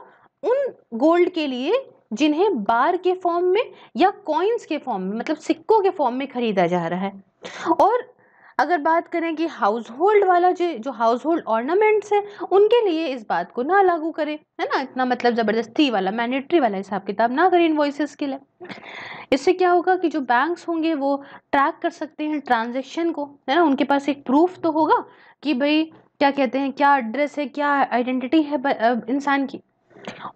उन गोल्ड के लिए जिन्हें बार के फॉर्म में या कॉइन्स के फॉर्म में मतलब सिक्कों के फॉर्म में खरीदा जा रहा है और अगर बात करें कि हाउस होल्ड वाला जो जो हाउस होल्ड ऑर्नामेंट्स हैं उनके लिए इस बात को ना लागू करें है ना इतना मतलब ज़बरदस्ती वाला मैंडेटरी वाला हिसाब किताब ना करें इन्वॉइसेस के लिए इससे क्या होगा कि जो बैंक्स होंगे वो ट्रैक कर सकते हैं ट्रांजेक्शन को है ना उनके पास एक प्रूफ तो होगा कि भाई क्या कहते हैं क्या एड्रेस है क्या आइडेंटिटी है इंसान की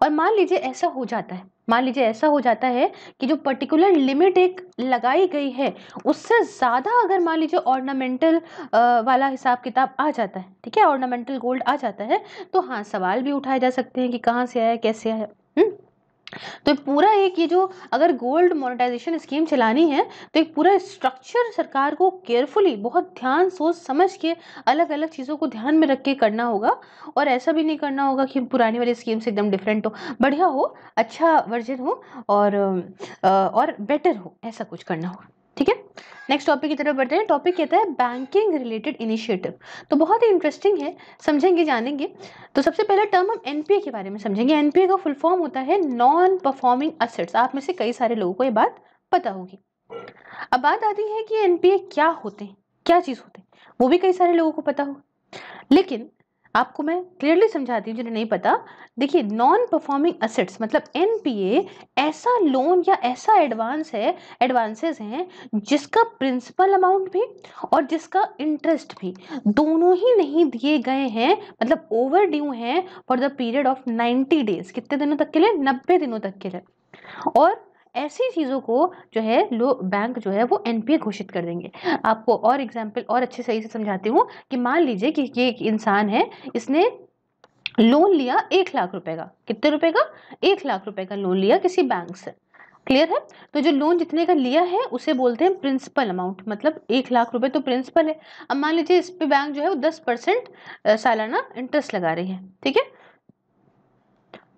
और मान लीजिए ऐसा हो जाता है मान लीजिए ऐसा हो जाता है कि जो पर्टिकुलर लिमिट एक लगाई गई है उससे ज़्यादा अगर मान लीजिए ऑर्नामेंटल वाला हिसाब किताब आ जाता है ठीक है ऑर्नामेंटल गोल्ड आ जाता है तो हाँ सवाल भी उठाए जा सकते हैं कि कहाँ से आया कैसे आया हुँ? हम्म? तो पूरा एक ये जो अगर गोल्ड मोनेटाइजेशन स्कीम चलानी है तो एक पूरा स्ट्रक्चर सरकार को केयरफुली बहुत ध्यान सोच समझ के अलग अलग चीज़ों को ध्यान में रख के करना होगा और ऐसा भी नहीं करना होगा कि पुरानी वाली स्कीम से एकदम डिफरेंट हो बढ़िया हो अच्छा वर्जन हो और और बेटर हो ऐसा कुछ करना होगा ठीक है नेक्स्ट टॉपिक की तरफ बढ़ते हैं टॉपिक कहता है बैंकिंग रिलेटेड इनिशिएटिव तो बहुत ही इंटरेस्टिंग है समझेंगे जानेंगे तो सबसे पहले टर्म हम एनपीए के बारे में समझेंगे एनपीए का फुल फॉर्म होता है नॉन परफॉर्मिंग असेट्स आप में से कई सारे लोगों को ये बात पता होगी अब बात आती है कि एनपीए क्या होते हैं क्या चीज़ होते हैं वो भी कई सारे लोगों को पता होगा लेकिन आपको मैं क्लियरली समझाती हूँ जिन्हें नहीं पता देखिए नॉन परफॉर्मिंग असेट्स मतलब एन ऐसा लोन या ऐसा एडवांस है एडवांसेस हैं जिसका प्रिंसिपल अमाउंट भी और जिसका इंटरेस्ट भी दोनों ही नहीं दिए गए हैं मतलब ओवर ड्यू हैं for the period of 90 days कितने दिनों तक के लिए नब्बे दिनों तक के लिए और ऐसी चीज़ों को जो है लो बैंक जो है वो एन घोषित कर देंगे आपको और एग्जाम्पल और अच्छे सही से समझाती हूँ कि मान लीजिए कि ये एक इंसान है इसने लोन लिया एक लाख रुपए का कितने रुपए का एक लाख रुपए का लोन लिया किसी बैंक से क्लियर है तो जो लोन जितने का लिया है उसे बोलते हैं प्रिंसिपल अमाउंट मतलब एक लाख रुपए तो प्रिंसिपल है अब मान लीजिए इस पे बैंक जो है वो दस परसेंट सालाना इंटरेस्ट लगा रही है ठीक है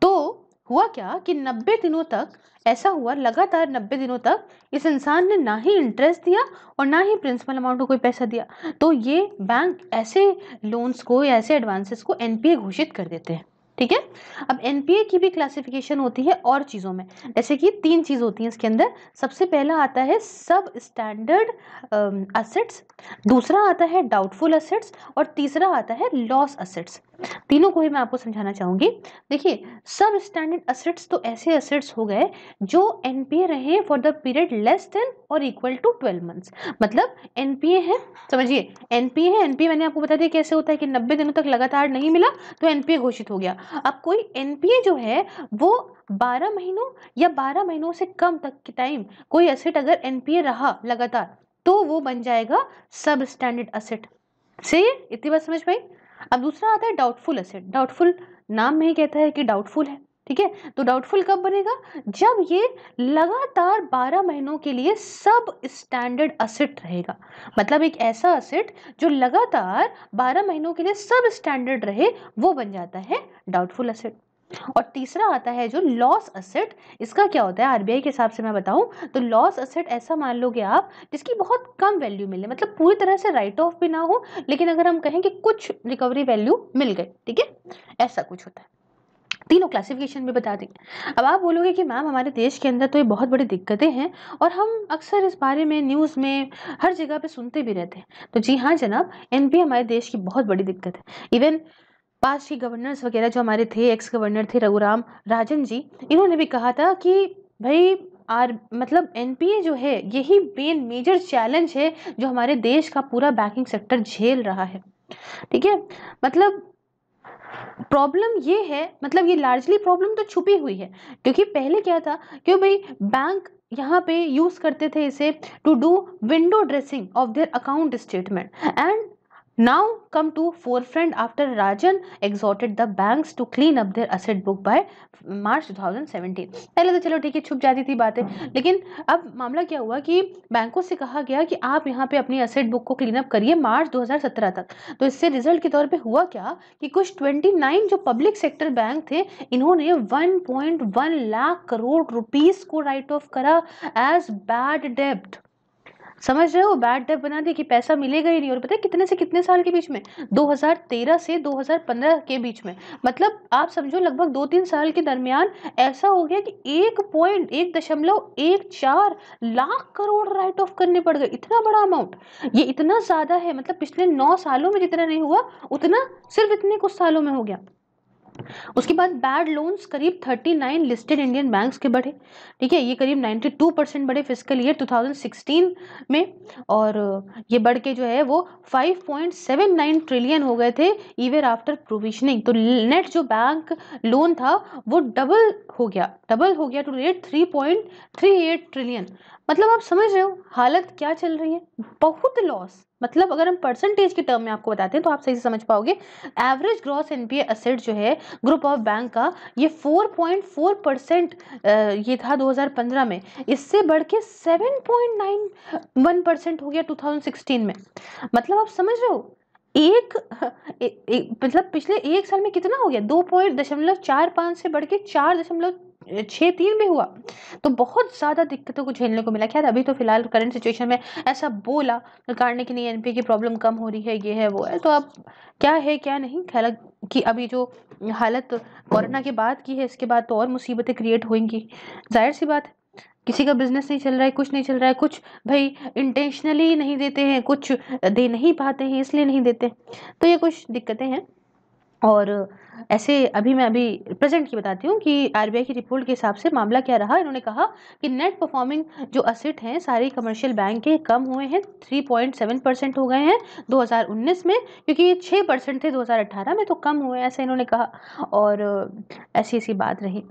तो हुआ क्या कि नब्बे दिनों तक ऐसा हुआ लगातार नब्बे दिनों तक इस इंसान ने ना ही इंटरेस्ट दिया और ना ही प्रिंसिपल अमाउंट को कोई पैसा दिया तो ये बैंक ऐसे लोन्स को या ऐसे एडवांसेस को एनपीए घोषित कर देते हैं ठीक है अब एनपीए की भी क्लासिफिकेशन होती है और चीज़ों में जैसे कि तीन चीज़ होती हैं इसके अंदर सबसे पहला आता है सब स्टैंडर्ड असेट्स दूसरा आता है डाउटफुल असेट्स और तीसरा आता है लॉस असेट्स तीनों को ही मैं आपको समझाना चाहूंगी देखिए सब स्टैंडर्ड असेट्स तो ऐसे असेट्स हो गए जो एनपीए रहे for the period less than और इक्वल टू ट्वेल्व मंथ्स मतलब एनपीए है समझिए एनपीए है एनपीए मैंने आपको बता दिया कैसे होता है कि नब्बे दिनों तक लगातार नहीं मिला तो एनपीए घोषित हो गया अब कोई एनपीए जो है वो बारह महीनों या बारह महीनों से कम तक के टाइम कोई असेट अगर एनपीए रहा लगातार तो वो बन जाएगा सब स्टैंडर्ड असेट सही है इतनी बात समझ पाई अब दूसरा आता है डाउटफुल एसिड डाउटफुल नाम में ही कहता है कि डाउटफुल है ठीक है तो डाउटफुल कब बनेगा जब ये लगातार 12 महीनों के लिए सब स्टैंडर्ड असिट रहेगा मतलब एक ऐसा असिट जो लगातार 12 महीनों के लिए सब स्टैंडर्ड रहे वो बन जाता है डाउटफुल असिट और तीसरा आता है जो लॉस असेट इसका क्या होता है आरबीआई के हिसाब से मैं बताऊं तो लॉस असेट ऐसा मान लोगे आप जिसकी बहुत कम वैल्यू मिले मतलब पूरी तरह से राइट ऑफ भी ना हो लेकिन अगर हम कहें कि कुछ रिकवरी वैल्यू मिल गई ठीक है ऐसा कुछ होता है तीनों क्लासिफिकेशन भी बता देंगे अब आप बोलोगे कि मैम हमारे देश के अंदर तो ये बहुत बड़ी दिक्कतें हैं और हम अक्सर इस बारे में न्यूज़ में हर जगह पे सुनते भी रहते हैं तो जी हाँ जनाब एनपीए हमारे देश की बहुत बड़ी दिक्कत है इवन पास के गवर्नर्स वगैरह जो हमारे थे एक्स गवर्नर थे रघुराम राजन जी इन्होंने भी कहा था कि भाई आर मतलब एन जो है यही मेन मेजर चैलेंज है जो हमारे देश का पूरा बैंकिंग सेक्टर झेल रहा है ठीक है मतलब प्रॉब्लम ये है मतलब ये लार्जली प्रॉब्लम तो छुपी हुई है क्योंकि पहले क्या था कि भाई बैंक यहाँ पे यूज़ करते थे इसे to do window dressing of their account statement and Now come to forefront after Rajan exhorted the banks to clean up their asset book by March 2017. पहले तो चलो ठीक है छुप जाती थी बातें लेकिन अब मामला क्या हुआ कि बैंकों से कहा गया कि आप यहाँ पे अपनी असेट बुक को क्लीन अप करिए मार्च 2017 तक तो इससे रिजल्ट के तौर पे हुआ क्या कि कुछ 29 जो पब्लिक सेक्टर बैंक थे इन्होंने 1.1 लाख करोड़ रुपीज़ को राइट ऑफ करा एज बैड डेप्ट समझ रहे हो बैड डेप बना दिया कि पैसा मिलेगा ही नहीं और पता है कितने से कितने साल के बीच में 2013 से 2015 के बीच में मतलब आप समझो लगभग दो तीन साल के दरमियान ऐसा हो गया कि एक पॉइंट एक दशमलव एक चार लाख करोड़ राइट ऑफ करने पड़ गए इतना बड़ा अमाउंट ये इतना ज़्यादा है मतलब पिछले नौ सालों में जितना नहीं हुआ उतना सिर्फ इतने कुछ सालों में हो गया उसके बाद बैड लोन्स करीब 39 लिस्टेड इंडियन बैंक्स के बढ़े ठीक है ये करीब 92 परसेंट बढ़े फिजिकल ईयर 2016 में और ये बढ़ के जो है वो 5.79 ट्रिलियन हो गए थे ईवेर आफ्टर प्रोविजनिंग तो नेट जो बैंक लोन था वो डबल हो गया डबल हो गया टू रेट 3.38 ट्रिलियन मतलब आप समझ रहे हो हालत क्या चल रही है बहुत लॉस मतलब अगर हम परसेंटेज के टर्म में आपको बताते हैं तो आप सही से समझ पाओगे एवरेज ग्रॉस एनपीए असेट जो है ग्रुप ऑफ बैंक का ये 4.4 परसेंट ये था 2015 में इससे बढ़ के सेवन परसेंट हो गया 2016 में मतलब आप समझ रहे हो एक मतलब पिछले एक साल में कितना हो गया दो पॉइंट दशमलव चार पाँच से बढ़ के चार दशमलव छः तीन भी हुआ तो बहुत ज़्यादा दिक्कतों को झेलने को मिला खैर अभी तो फिलहाल करंट सिचुएशन में ऐसा बोला सरकार ने कि नहीं एनपीए की प्रॉब्लम कम हो रही है ये है वो है तो अब क्या है क्या नहीं ख्याल कि अभी जो हालत कोरोना के बाद की है इसके बाद तो और मुसीबतें क्रिएट होंगी जाहिर सी बात है किसी का बिजनेस नहीं चल रहा है कुछ नहीं चल रहा है कुछ भाई इंटेंशनली नहीं देते हैं कुछ दे नहीं पाते हैं इसलिए नहीं देते तो ये कुछ दिक्कतें हैं और ऐसे अभी मैं अभी प्रेजेंट की बताती हूँ कि आर की रिपोर्ट के हिसाब से मामला क्या रहा इन्होंने कहा कि नेट परफॉर्मिंग जो असिट हैं सारे कमर्शियल बैंक के कम हुए हैं 3.7 परसेंट हो गए हैं 2019 में क्योंकि ये छः परसेंट थे 2018 में तो कम हुए हैं ऐसा इन्होंने कहा और ऐसी ऐसी बात रही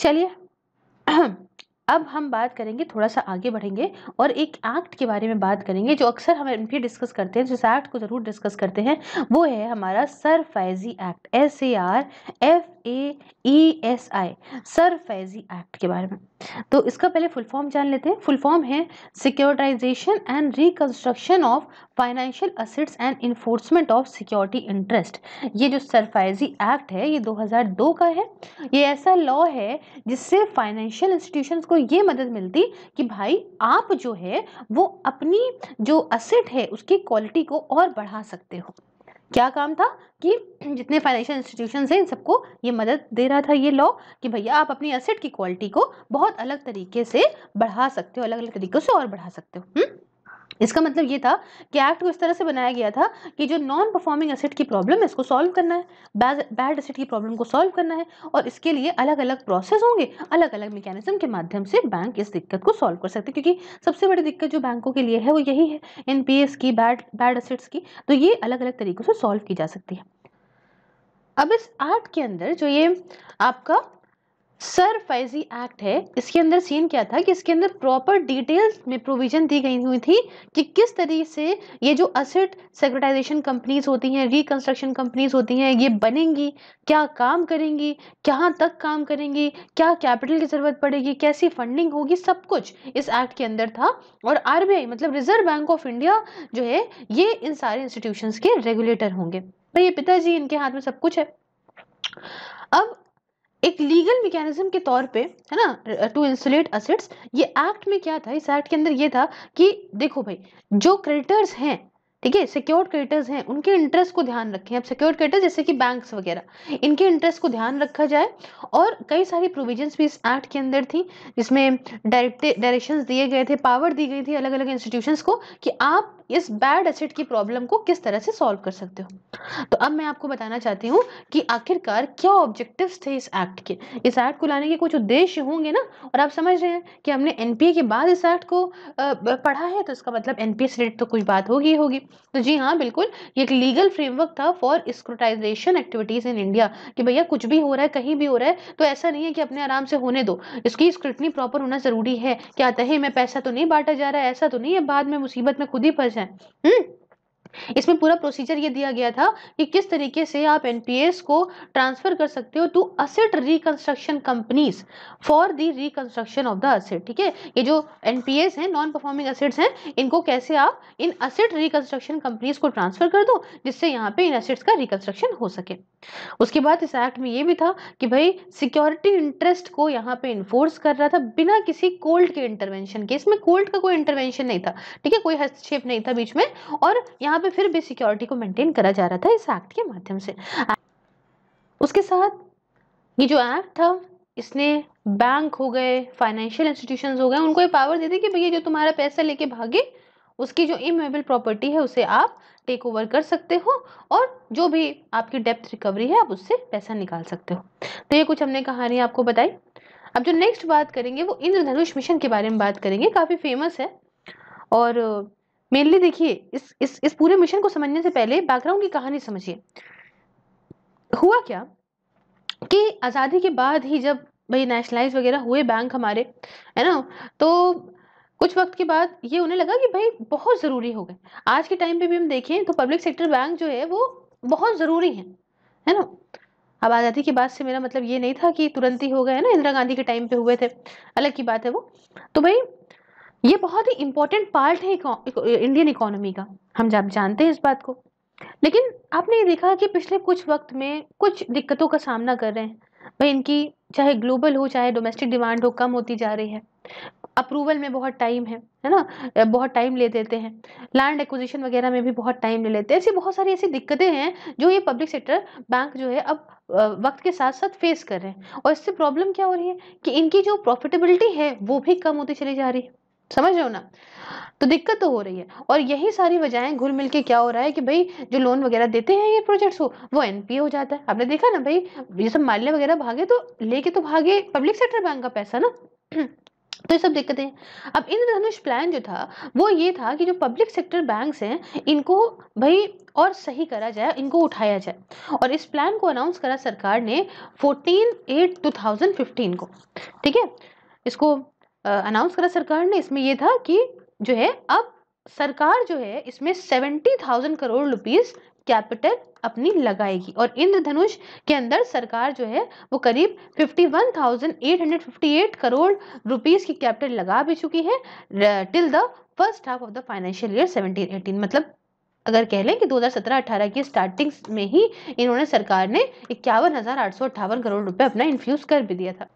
चलिए अब हम बात करेंगे थोड़ा सा आगे बढ़ेंगे और एक एक्ट के बारे में बात करेंगे जो अक्सर हम भी डिस्कस करते हैं जिस एक्ट को ज़रूर डिस्कस करते हैं वो है हमारा SARFAESI act S A R F A E S I SARFAESI act के बारे में तो इसका पहले फुल फॉर्म जान लेते हैं फुल फॉर्म है securitisation and reconstruction of financial assets and enforcement of security interest ये जो फैजी एक्ट है ये 2002 का है ये ऐसा लॉ है जिससे फाइनेंशियल इंस्टीट्यूशन को ये मदद मिलती कि भाई आप जो है वो अपनी जो असेट है उसकी क्वालिटी को और बढ़ा सकते हो क्या काम था कि जितने फाइनेंशियल इंस्टीट्यूशन हैं इन सबको ये मदद दे रहा था ये लॉ कि भैया आप अपनी एसेट की क्वालिटी को बहुत अलग तरीके से बढ़ा सकते हो अलग अलग तरीक़ों से और बढ़ा सकते हो हुँ? हम्म? इसका मतलब ये था कि एक्ट को इस तरह से बनाया गया था कि जो नॉन परफॉर्मिंग एसिड की प्रॉब्लम है इसको सॉल्व करना है बैड बैड एसिड की प्रॉब्लम को सॉल्व करना है और इसके लिए अलग अलग प्रोसेस होंगे अलग अलग मैकेनिज्म के माध्यम से बैंक इस दिक्कत को सॉल्व कर सकते हैं क्योंकि सबसे बड़ी दिक्कत जो बैंकों के लिए है वो यही है एन की बैड बैड एसिड्स की तो ये अलग अलग तरीक़ों से सॉल्व की जा सकती है अब इस आर्ट के अंदर जो ये आपका सर फैजी एक्ट है इसके अंदर सीन क्या था कि इसके अंदर प्रॉपर डिटेल्स में प्रोविजन दी गई हुई थी कि किस तरीके से ये जो असेट सेक्रेटाइजेशन कंपनीज होती हैं रिकंस्ट्रक्शन कंपनीज होती हैं ये बनेंगी क्या काम करेंगी कहाँ तक काम करेंगी क्या कैपिटल की ज़रूरत पड़ेगी कैसी फंडिंग होगी सब कुछ इस एक्ट के अंदर था और आर मतलब रिजर्व बैंक ऑफ इंडिया जो है ये इन सारे इंस्टीट्यूशन के रेगुलेटर होंगे तो ये पिताजी इनके हाथ में सब कुछ है अब एक लीगल मैकेनिज्म के तौर पे है ना टू इंसुलेट असेट्स ये एक्ट में क्या था इस एक्ट के अंदर ये था कि देखो भाई जो क्रेडिटर्स हैं ठीक है सिक्योर्ड क्रेडिटर्स हैं उनके इंटरेस्ट को ध्यान रखें अब सिक्योर्ड क्रेडिटर्स जैसे कि बैंक्स वगैरह इनके इंटरेस्ट को ध्यान रखा जाए और कई सारी प्रोविजंस भी इस एक्ट के अंदर थी जिसमें डायरेक्ट डायरेक्शन दिए गए थे पावर दी गई थी अलग अलग इंस्टीट्यूशन को कि आप इस बैड एसिड की प्रॉब्लम को किस तरह से सॉल्व कर सकते हो तो अब मैं आपको बताना चाहती हूँ कि आखिरकार क्या ऑब्जेक्टिव्स थे इस एक्ट के इस एक्ट को लाने के कुछ उद्देश्य होंगे ना और आप समझ रहे हैं कि हमने एन के बाद इस एक्ट को पढ़ा है तो इसका मतलब एन पी तो कुछ बात होगी होगी तो जी हाँ बिल्कुल ये एक लीगल फ्रेमवर्क था for securitisation activities in India कि भैया कुछ भी हो रहा है कहीं भी हो रहा है तो ऐसा नहीं है कि अपने आराम से होने दो इसकी स्क्रूटनी प्रॉपर होना ज़रूरी है क्या तहे मैं पैसा तो नहीं बांटा जा रहा है ऐसा तो नहीं है बाद में मुसीबत में खुद ही फंस 嗯。इसमें पूरा प्रोसीजर ये दिया गया था कि किस तरीके से आप एनपीएस को ट्रांसफर कर सकते हो to asset reconstruction companies for the reconstruction of the asset ठीक है ये जो एनपीएस हैं नॉन परफॉर्मिंग असेट्स हैं इनको कैसे आप इन असेट रिकंस्ट्रक्शन कंपनीज को ट्रांसफर कर दो जिससे यहाँ पे इन असेट्स का रिकंस्ट्रक्शन हो सके उसके बाद इस एक्ट में ये भी था कि भाई सिक्योरिटी इंटरेस्ट को यहाँ पे इन्फोर्स कर रहा था बिना किसी कोल्ड के इंटरवेंशन के इसमें कोल्ड का कोई इंटरवेंशन नहीं था ठीक है कोई हस्तक्षेप नहीं था बीच में और यहाँ यहाँ पे फिर भी सिक्योरिटी को मेंटेन करा जा रहा था इस एक्ट के माध्यम से उसके साथ ये जो एक्ट था इसने बैंक हो गए फाइनेंशियल इंस्टीट्यूशन हो गए उनको ये पावर दे दी कि भैया जो तुम्हारा पैसा लेके भागे उसकी जो इमेबल प्रॉपर्टी है उसे आप टेक ओवर कर सकते हो और जो भी आपकी डेप्थ रिकवरी है आप उससे पैसा निकाल सकते हो तो ये कुछ हमने कहानी आपको बताई अब जो नेक्स्ट बात करेंगे वो इंद्रधनुष मिशन के बारे में बात करेंगे काफ़ी फेमस है और मेनली देखिए इस इस इस पूरे मिशन को समझने से पहले बैकग्राउंड की कहानी समझिए हुआ क्या कि आज़ादी के बाद ही जब भाई नेशनलाइज वगैरह हुए बैंक हमारे है ना तो कुछ वक्त के बाद ये उन्हें लगा कि भाई बहुत ज़रूरी हो गए आज के टाइम पे भी हम देखें तो पब्लिक सेक्टर बैंक जो है वो बहुत ज़रूरी है है ना अब आज़ादी के बाद से मेरा मतलब ये नहीं था कि तुरंत ही हो गए ना इंदिरा गांधी के टाइम पे हुए थे अलग की बात है वो तो भाई ये बहुत ही इंपॉर्टेंट पार्ट है इंडियन इकोनॉमी का हम जब जानते हैं इस बात को लेकिन आपने ये देखा कि पिछले कुछ वक्त में कुछ दिक्कतों का सामना कर रहे हैं भाई इनकी चाहे ग्लोबल हो चाहे डोमेस्टिक डिमांड हो कम होती जा रही है अप्रूवल में बहुत टाइम है है ना बहुत टाइम ले देते हैं लैंड एक्विजिशन वगैरह में भी बहुत टाइम ले लेते हैं ऐसी बहुत सारी ऐसी दिक्कतें हैं जो ये पब्लिक सेक्टर बैंक जो है अब वक्त के साथ साथ फेस कर रहे हैं और इससे प्रॉब्लम क्या हो रही है कि इनकी जो प्रॉफिटेबिलिटी है वो भी कम होती चली जा रही है समझ रहे हो ना तो दिक्कत तो हो रही है और यही सारी वजहें घुल मिल के क्या हो रहा है कि भाई जो लोन वगैरह देते हैं ये प्रोजेक्ट्स को वो एनपीए हो जाता है आपने देखा ना भाई ये सब माल्य वगैरह भागे तो लेके तो भागे पब्लिक सेक्टर बैंक का पैसा ना तो ये सब दिक्कतें अब इंद्रधनुष प्लान जो था वो ये था कि जो पब्लिक सेक्टर बैंक्स हैं इनको भाई और सही करा जाए इनको उठाया जाए और इस प्लान को अनाउंस करा सरकार ने फोर्टीन एट फिफ्टीन को ठीक है इसको अनाउंस करा सरकार ने इसमें यह था कि जो है अब सरकार जो है इसमें seventy thousand crore rupees capital अपनी लगाएगी और इंद्रधनुष के अंदर सरकार जो है वो करीब 51,858 करोड़ रुपीस की कैपिटल लगा भी चुकी है till the first half of the financial year eighteen मतलब अगर कह लें कि 2017-18 की स्टार्टिंग में ही इन्होंने सरकार ने इक्यावन करोड़ रुपए अपना इन्फ्यूज़ कर भी दिया था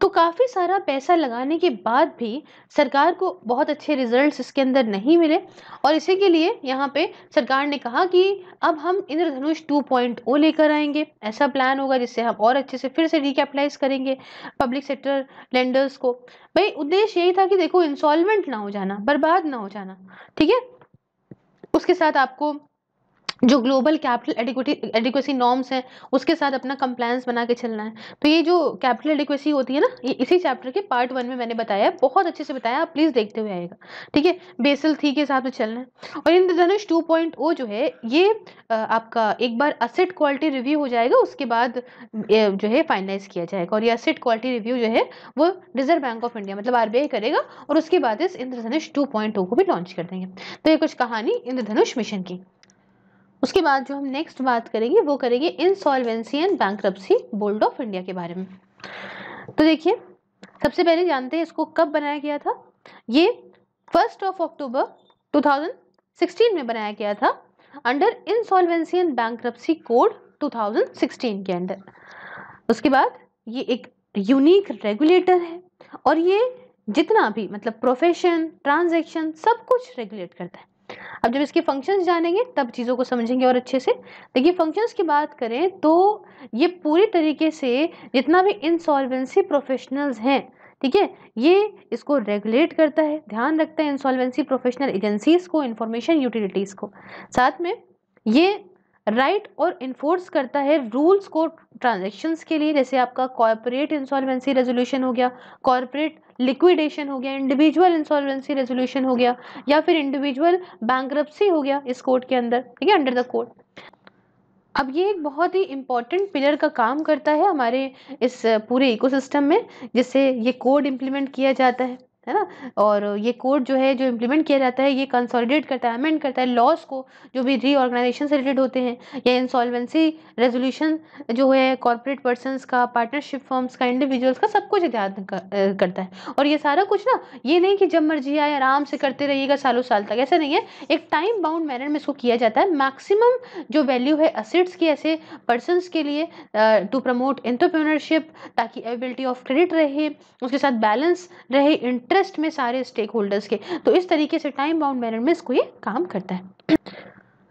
तो काफ़ी सारा पैसा लगाने के बाद भी सरकार को बहुत अच्छे रिजल्ट्स इसके अंदर नहीं मिले और इसी के लिए यहाँ पे सरकार ने कहा कि अब हम इंद्रधनुष 2.0 लेकर आएंगे ऐसा प्लान होगा जिससे हम और अच्छे से फिर से रिकैपिटलाइज करेंगे पब्लिक सेक्टर लेंडर्स को भाई उद्देश्य यही था कि देखो इंस्टॉलमेंट ना हो जाना बर्बाद ना हो जाना ठीक है उसके साथ आपको जो global capital adequacy adequacy norms हैं उसके साथ अपना कंप्लायंस बना के चलना है तो ये जो कैपिटल एडिक्वेसी होती है ना ये इसी चैप्टर के पार्ट वन में मैंने बताया है बहुत अच्छे से बताया आप प्लीज़ देखते हुए आएगा ठीक है बेसल थी के साथ में चलना है और इंद्रधनुष टू पॉइंट ओ जो है ये आपका एक बार असेट क्वालिटी रिव्यू हो जाएगा उसके बाद जो है फाइनलाइज किया जाएगा और ये असेट क्वालिटी रिव्यू जो है वो रिजर्व बैंक ऑफ इंडिया मतलब आर करेगा और उसके बाद इस इंद्रधनुष टू oh को भी लॉन्च कर देंगे तो ये कुछ कहानी इंद्रधनुष मिशन की उसके बाद जो हम नेक्स्ट बात करेंगे वो करेंगे insolvency and bank board of India के बारे में तो देखिए सबसे पहले जानते हैं इसको कब बनाया गया था ये फर्स्ट ऑफ अक्टूबर 2016 में बनाया गया था under insolvency and bank code 2016 के अंडर उसके बाद ये एक यूनिक रेगुलेटर है और ये जितना भी मतलब प्रोफेशन ट्रांजेक्शन सब कुछ रेगुलेट करता है अब जब इसके फंक्शंस जानेंगे तब चीज़ों को समझेंगे और अच्छे से देखिए फंक्शंस की बात करें तो ये पूरी तरीके से जितना भी इंसॉल्वेंसी प्रोफेशनल्स हैं ठीक है ये इसको रेगुलेट करता है ध्यान रखता है इंसॉल्वेंसी प्रोफेशनल एजेंसीज को इंफॉर्मेशन यूटिलिटीज़ को साथ में ये राइट और इन्फोर्स करता है रूल्स को ट्रांजेक्शन के लिए जैसे आपका कॉरपोरेट इंसॉल्वेंसी रेजोल्यूशन हो गया कॉरपोरेट लिक्विडेशन हो गया इंडिविजुअल इंसॉल्वेंसी रेजोल्यूशन हो गया या फिर इंडिविजुअल बैंक्रप्सी हो गया इस कोर्ट के अंदर ठीक है अंडर द कोर्ट अब ये एक बहुत ही इम्पॉर्टेंट पिलर का काम करता है हमारे इस पूरे इकोसिस्टम में जिससे ये कोड इम्प्लीमेंट किया जाता है है ना और ये कोड जो है जो इम्प्लीमेंट किया जाता है ये कंसोलिडेट करता है अमेंड करता है लॉस को जो भी रीऑर्गेनाइजेशन से रिलेटेड होते हैं या इंसॉल्वेंसी रेजोल्यूशन जो है कॉरपोरेट पर्सनस का पार्टनरशिप फर्म्स का इंडिविजुअल्स का सब कुछ ध्यान करता है और ये सारा कुछ ना ये नहीं कि जब मर्जी आए आराम से करते रहिएगा सालों साल तक ऐसा नहीं है एक टाइम बाउंड मैनर में इसको किया जाता है मैक्सिमम जो वैल्यू है असिट्स की ऐसे पर्सनस के लिए टू प्रमोट एंटरप्रेनरशिप ताकि एबिलिटी ऑफ क्रेडिट रहे उसके साथ बैलेंस रहे इंटर इंटरेस्ट में सारे स्टेक होल्डर्स के तो इस तरीके से टाइम बाउंड मैनर में इसको ये काम करता है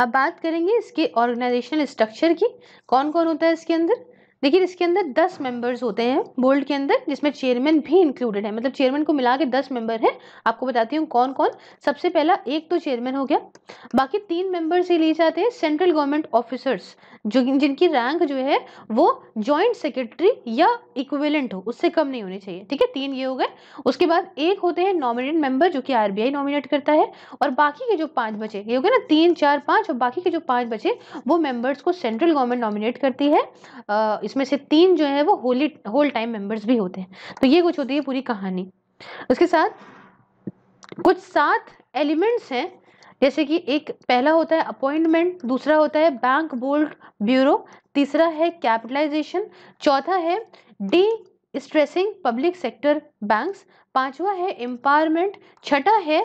अब बात करेंगे इसके ऑर्गेनाइजेशनल स्ट्रक्चर की कौन कौन होता है इसके अंदर लेकिन इसके अंदर दस मेंबर्स होते हैं बोल्ड के अंदर जिसमें चेयरमैन भी इंक्लूडेड है मतलब चेयरमैन को मिला के दस मेंबर हैं आपको बताती हूँ कौन कौन सबसे पहला एक तो चेयरमैन हो गया बाकी तीन मेंबर्स ही लिए जाते हैं सेंट्रल गवर्नमेंट ऑफिसर्स जो जिनकी रैंक जो है वो जॉइंट सेक्रेटरी या इक्वेलेंट हो उससे कम नहीं होनी चाहिए ठीक है तीन ये हो गए उसके बाद एक होते हैं नॉमिनेट मेंबर जो कि आर नॉमिनेट करता है और बाकी के जो पांच बचे ये हो गए ना तीन चार पाँच और बाकी के जो पाँच बचे वो मेम्बर्स को सेंट्रल गवर्नमेंट नॉमिनेट करती है इसमें से तीन जो है वो होली होल टाइम मेंबर्स भी होते हैं तो ये कुछ होती है पूरी कहानी उसके साथ कुछ सात एलिमेंट्स हैं जैसे कि एक पहला होता है अपॉइंटमेंट दूसरा होता है बैंक बोल्ड ब्यूरो तीसरा है कैपिटलाइजेशन चौथा है destressing public sector banks पांचवा है एम्पावरमेंट छठा है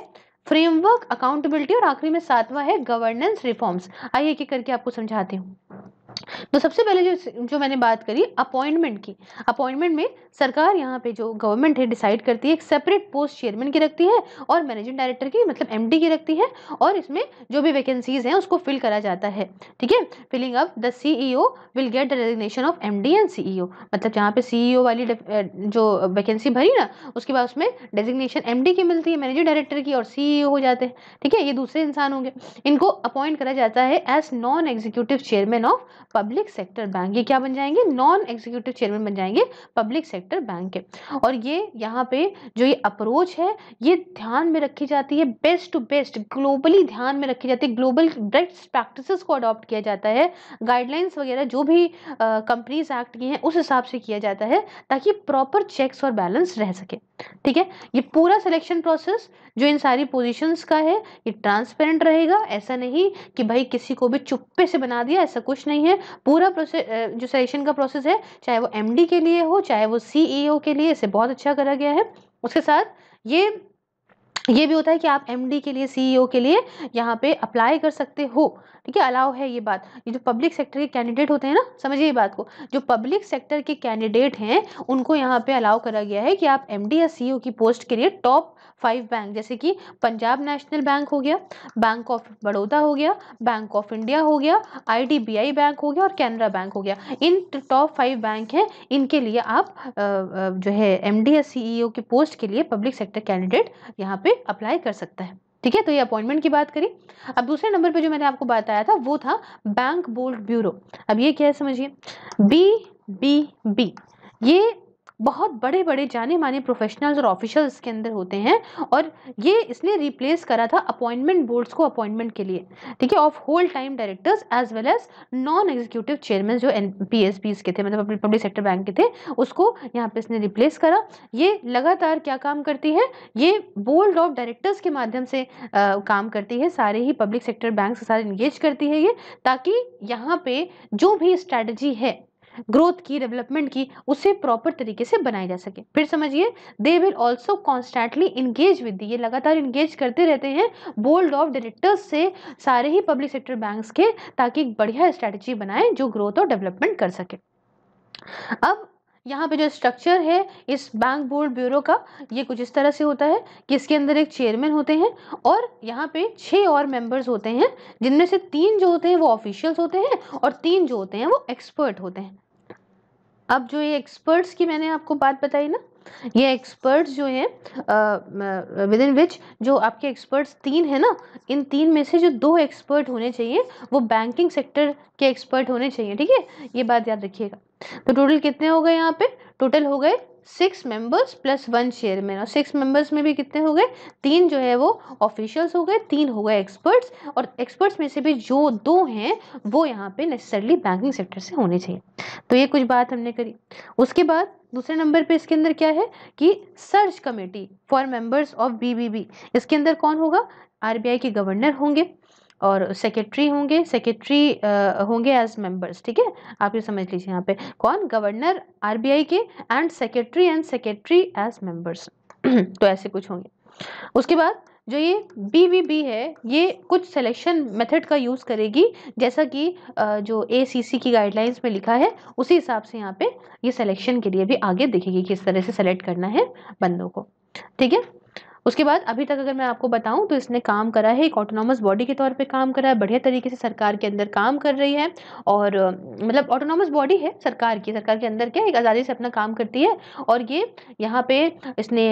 फ्रेमवर्क अकाउंटेबिलिटी और आखिरी में सातवां है गवर्नेंस रिफॉर्म्स आइए एक करके आपको समझाती हूँ तो सबसे पहले जो जो मैंने बात करी अपॉइंटमेंट की अपॉइंटमेंट में सरकार यहाँ पे जो गवर्नमेंट है डिसाइड करती है एक सेपरेट पोस्ट चेयरमैन की रखती है और मैनेजिंग डायरेक्टर की मतलब एमडी की रखती है और इसमें जो भी वैकेंसीज हैं उसको फिल करा जाता है ठीक है filling up the C will get the resignation of M D and C मतलब जहाँ पे सी e वाली जो वैकेंसी भरी ना उसके बाद उसमें डेजिग्नेशन एम की मिलती है मैनेजिंग डायरेक्टर की और सी e हो जाते हैं ठीक है ये दूसरे इंसान होंगे इनको अपॉइंट करा जाता है as non executive chairman of public sector bank ये क्या बन जाएंगे नॉन एग्जीक्यूटिव चेयरमैन बन जाएंगे पब्लिक सेक्टर बैंक के और ये यहाँ पे जो ये अप्रोच है ये ध्यान में रखी जाती है बेस्ट टू बेस्ट ग्लोबली ध्यान में रखी जाती है ग्लोबल बेस्ट प्रैक्टिस को अडॉप्ट किया जाता है गाइडलाइंस वगैरह जो भी कंपनीज एक्ट की हैं उस हिसाब से किया जाता है ताकि प्रॉपर चेक्स और बैलेंस रह सके ठीक है ये पूरा सिलेक्शन प्रोसेस जो इन सारी पोजीशंस का है ये ट्रांसपेरेंट रहेगा ऐसा नहीं कि भाई किसी को भी चुप्पे से बना दिया ऐसा कुछ नहीं है है पूरा प्रोसेस जो सेलेक्शन का प्रोसेस है चाहे वो एम के लिए हो चाहे वो सी e के लिए इसे बहुत अच्छा करा गया है उसके साथ ये ये भी होता है कि आप एमडी के लिए सीईओ e के लिए यहाँ पे अप्लाई कर सकते हो ठीक है अलाव है ये बात ये जो पब्लिक सेक्टर के कैंडिडेट होते हैं ना समझिए ये बात को जो पब्लिक सेक्टर के कैंडिडेट हैं उनको यहाँ पे अलाउ करा गया है कि आप एम या सी e की पोस्ट के लिए टॉप फाइव बैंक जैसे कि पंजाब नेशनल बैंक हो गया बैंक ऑफ बड़ौदा हो गया बैंक ऑफ इंडिया हो गया आईडीबीआई बैंक हो गया और कैनरा बैंक हो गया इन टॉप फाइव बैंक हैं इनके लिए आप जो है एम डी या सी e की पोस्ट के लिए पब्लिक सेक्टर कैंडिडेट यहाँ पे अप्लाई कर सकता है ठीक है तो ये अपॉइंटमेंट की बात करी अब दूसरे नंबर पे जो मैंने आपको बताया था वो था बैंक बोल्ड ब्यूरो अब ये क्या है समझिए बी बी बी ये बहुत बड़े बड़े जाने माने प्रोफेशनल्स और ऑफिशियल्स के अंदर होते हैं और ये इसने रिप्लेस करा था अपॉइंटमेंट बोर्ड्स को अपॉइंटमेंट के लिए ठीक है of whole time directors as well as non executive chairman जो एन पी एस पीज के थे मतलब पब्लिक सेक्टर बैंक के थे उसको यहाँ पे इसने रिप्लेस करा ये लगातार क्या काम करती है ये बोर्ड ऑफ डायरेक्टर्स के माध्यम से आ, काम करती है सारे ही पब्लिक सेक्टर बैंक के साथ इंगेज करती है ये ताकि यहाँ पे जो भी स्ट्रैटेजी है ग्रोथ की डेवलपमेंट की उसे प्रॉपर तरीके से बनाया जा सके फिर समझिए they will also constantly engage with the ये लगातार इंगेज करते रहते हैं बोर्ड ऑफ डायरेक्टर्स से सारे ही पब्लिक सेक्टर बैंक्स के ताकि एक बढ़िया स्ट्रैटेजी बनाएं जो ग्रोथ और डेवलपमेंट कर सके अब यहाँ पे जो स्ट्रक्चर है इस बैंक बोर्ड ब्यूरो का ये कुछ इस तरह से होता है कि इसके अंदर एक चेयरमैन होते हैं और यहाँ पे छः और मेंबर्स होते हैं जिनमें से तीन जो होते हैं वो ऑफिशियल्स होते हैं और तीन जो होते हैं वो एक्सपर्ट होते हैं अब जो ये एक्सपर्ट्स की मैंने आपको बात बताई ना ये एक्सपर्ट्स जो हैं विद इन विच जो आपके एक्सपर्ट्स तीन हैं ना इन तीन में से जो दो एक्सपर्ट होने चाहिए वो बैंकिंग सेक्टर के एक्सपर्ट होने चाहिए ठीक है ये बात याद रखिएगा तो टोटल कितने हो गए यहाँ पे टोटल हो गए six members plus one chairman और सिक्स मेंबर्स में भी कितने हो गए तीन जो है वो ऑफिशियल्स हो गए तीन हो गए एक्सपर्ट्स और एक्सपर्ट्स में से भी जो दो हैं वो यहाँ पे नेसेसरली बैंकिंग सेक्टर से होने चाहिए तो ये कुछ बात हमने करी उसके बाद दूसरे नंबर पे इसके अंदर क्या है कि search committee for members of B इसके अंदर कौन होगा आर के गवर्नर होंगे और सेक्रेटरी होंगे सेक्रेटरी होंगे एज मेंबर्स ठीक है आप ये समझ लीजिए यहाँ पे कौन गवर्नर आरबीआई के and secretary and secretary as members तो ऐसे कुछ होंगे उसके बाद जो ये बी वी बी है ये कुछ सिलेक्शन मेथड का यूज़ करेगी जैसा कि जो ए सी सी की गाइडलाइंस में लिखा है उसी हिसाब से यहाँ पे ये सिलेक्शन के लिए भी आगे दिखेगी किस तरह से सेलेक्ट करना है बंदों को ठीक है उसके बाद अभी तक अगर मैं आपको बताऊं तो इसने काम करा है एक ऑटोनॉमस बॉडी के तौर पे काम करा है बढ़िया तरीके से सरकार के अंदर काम कर रही है और मतलब ऑटोनॉमस बॉडी है सरकार की सरकार के अंदर क्या एक आज़ादी से अपना काम करती है और ये यहाँ पे इसने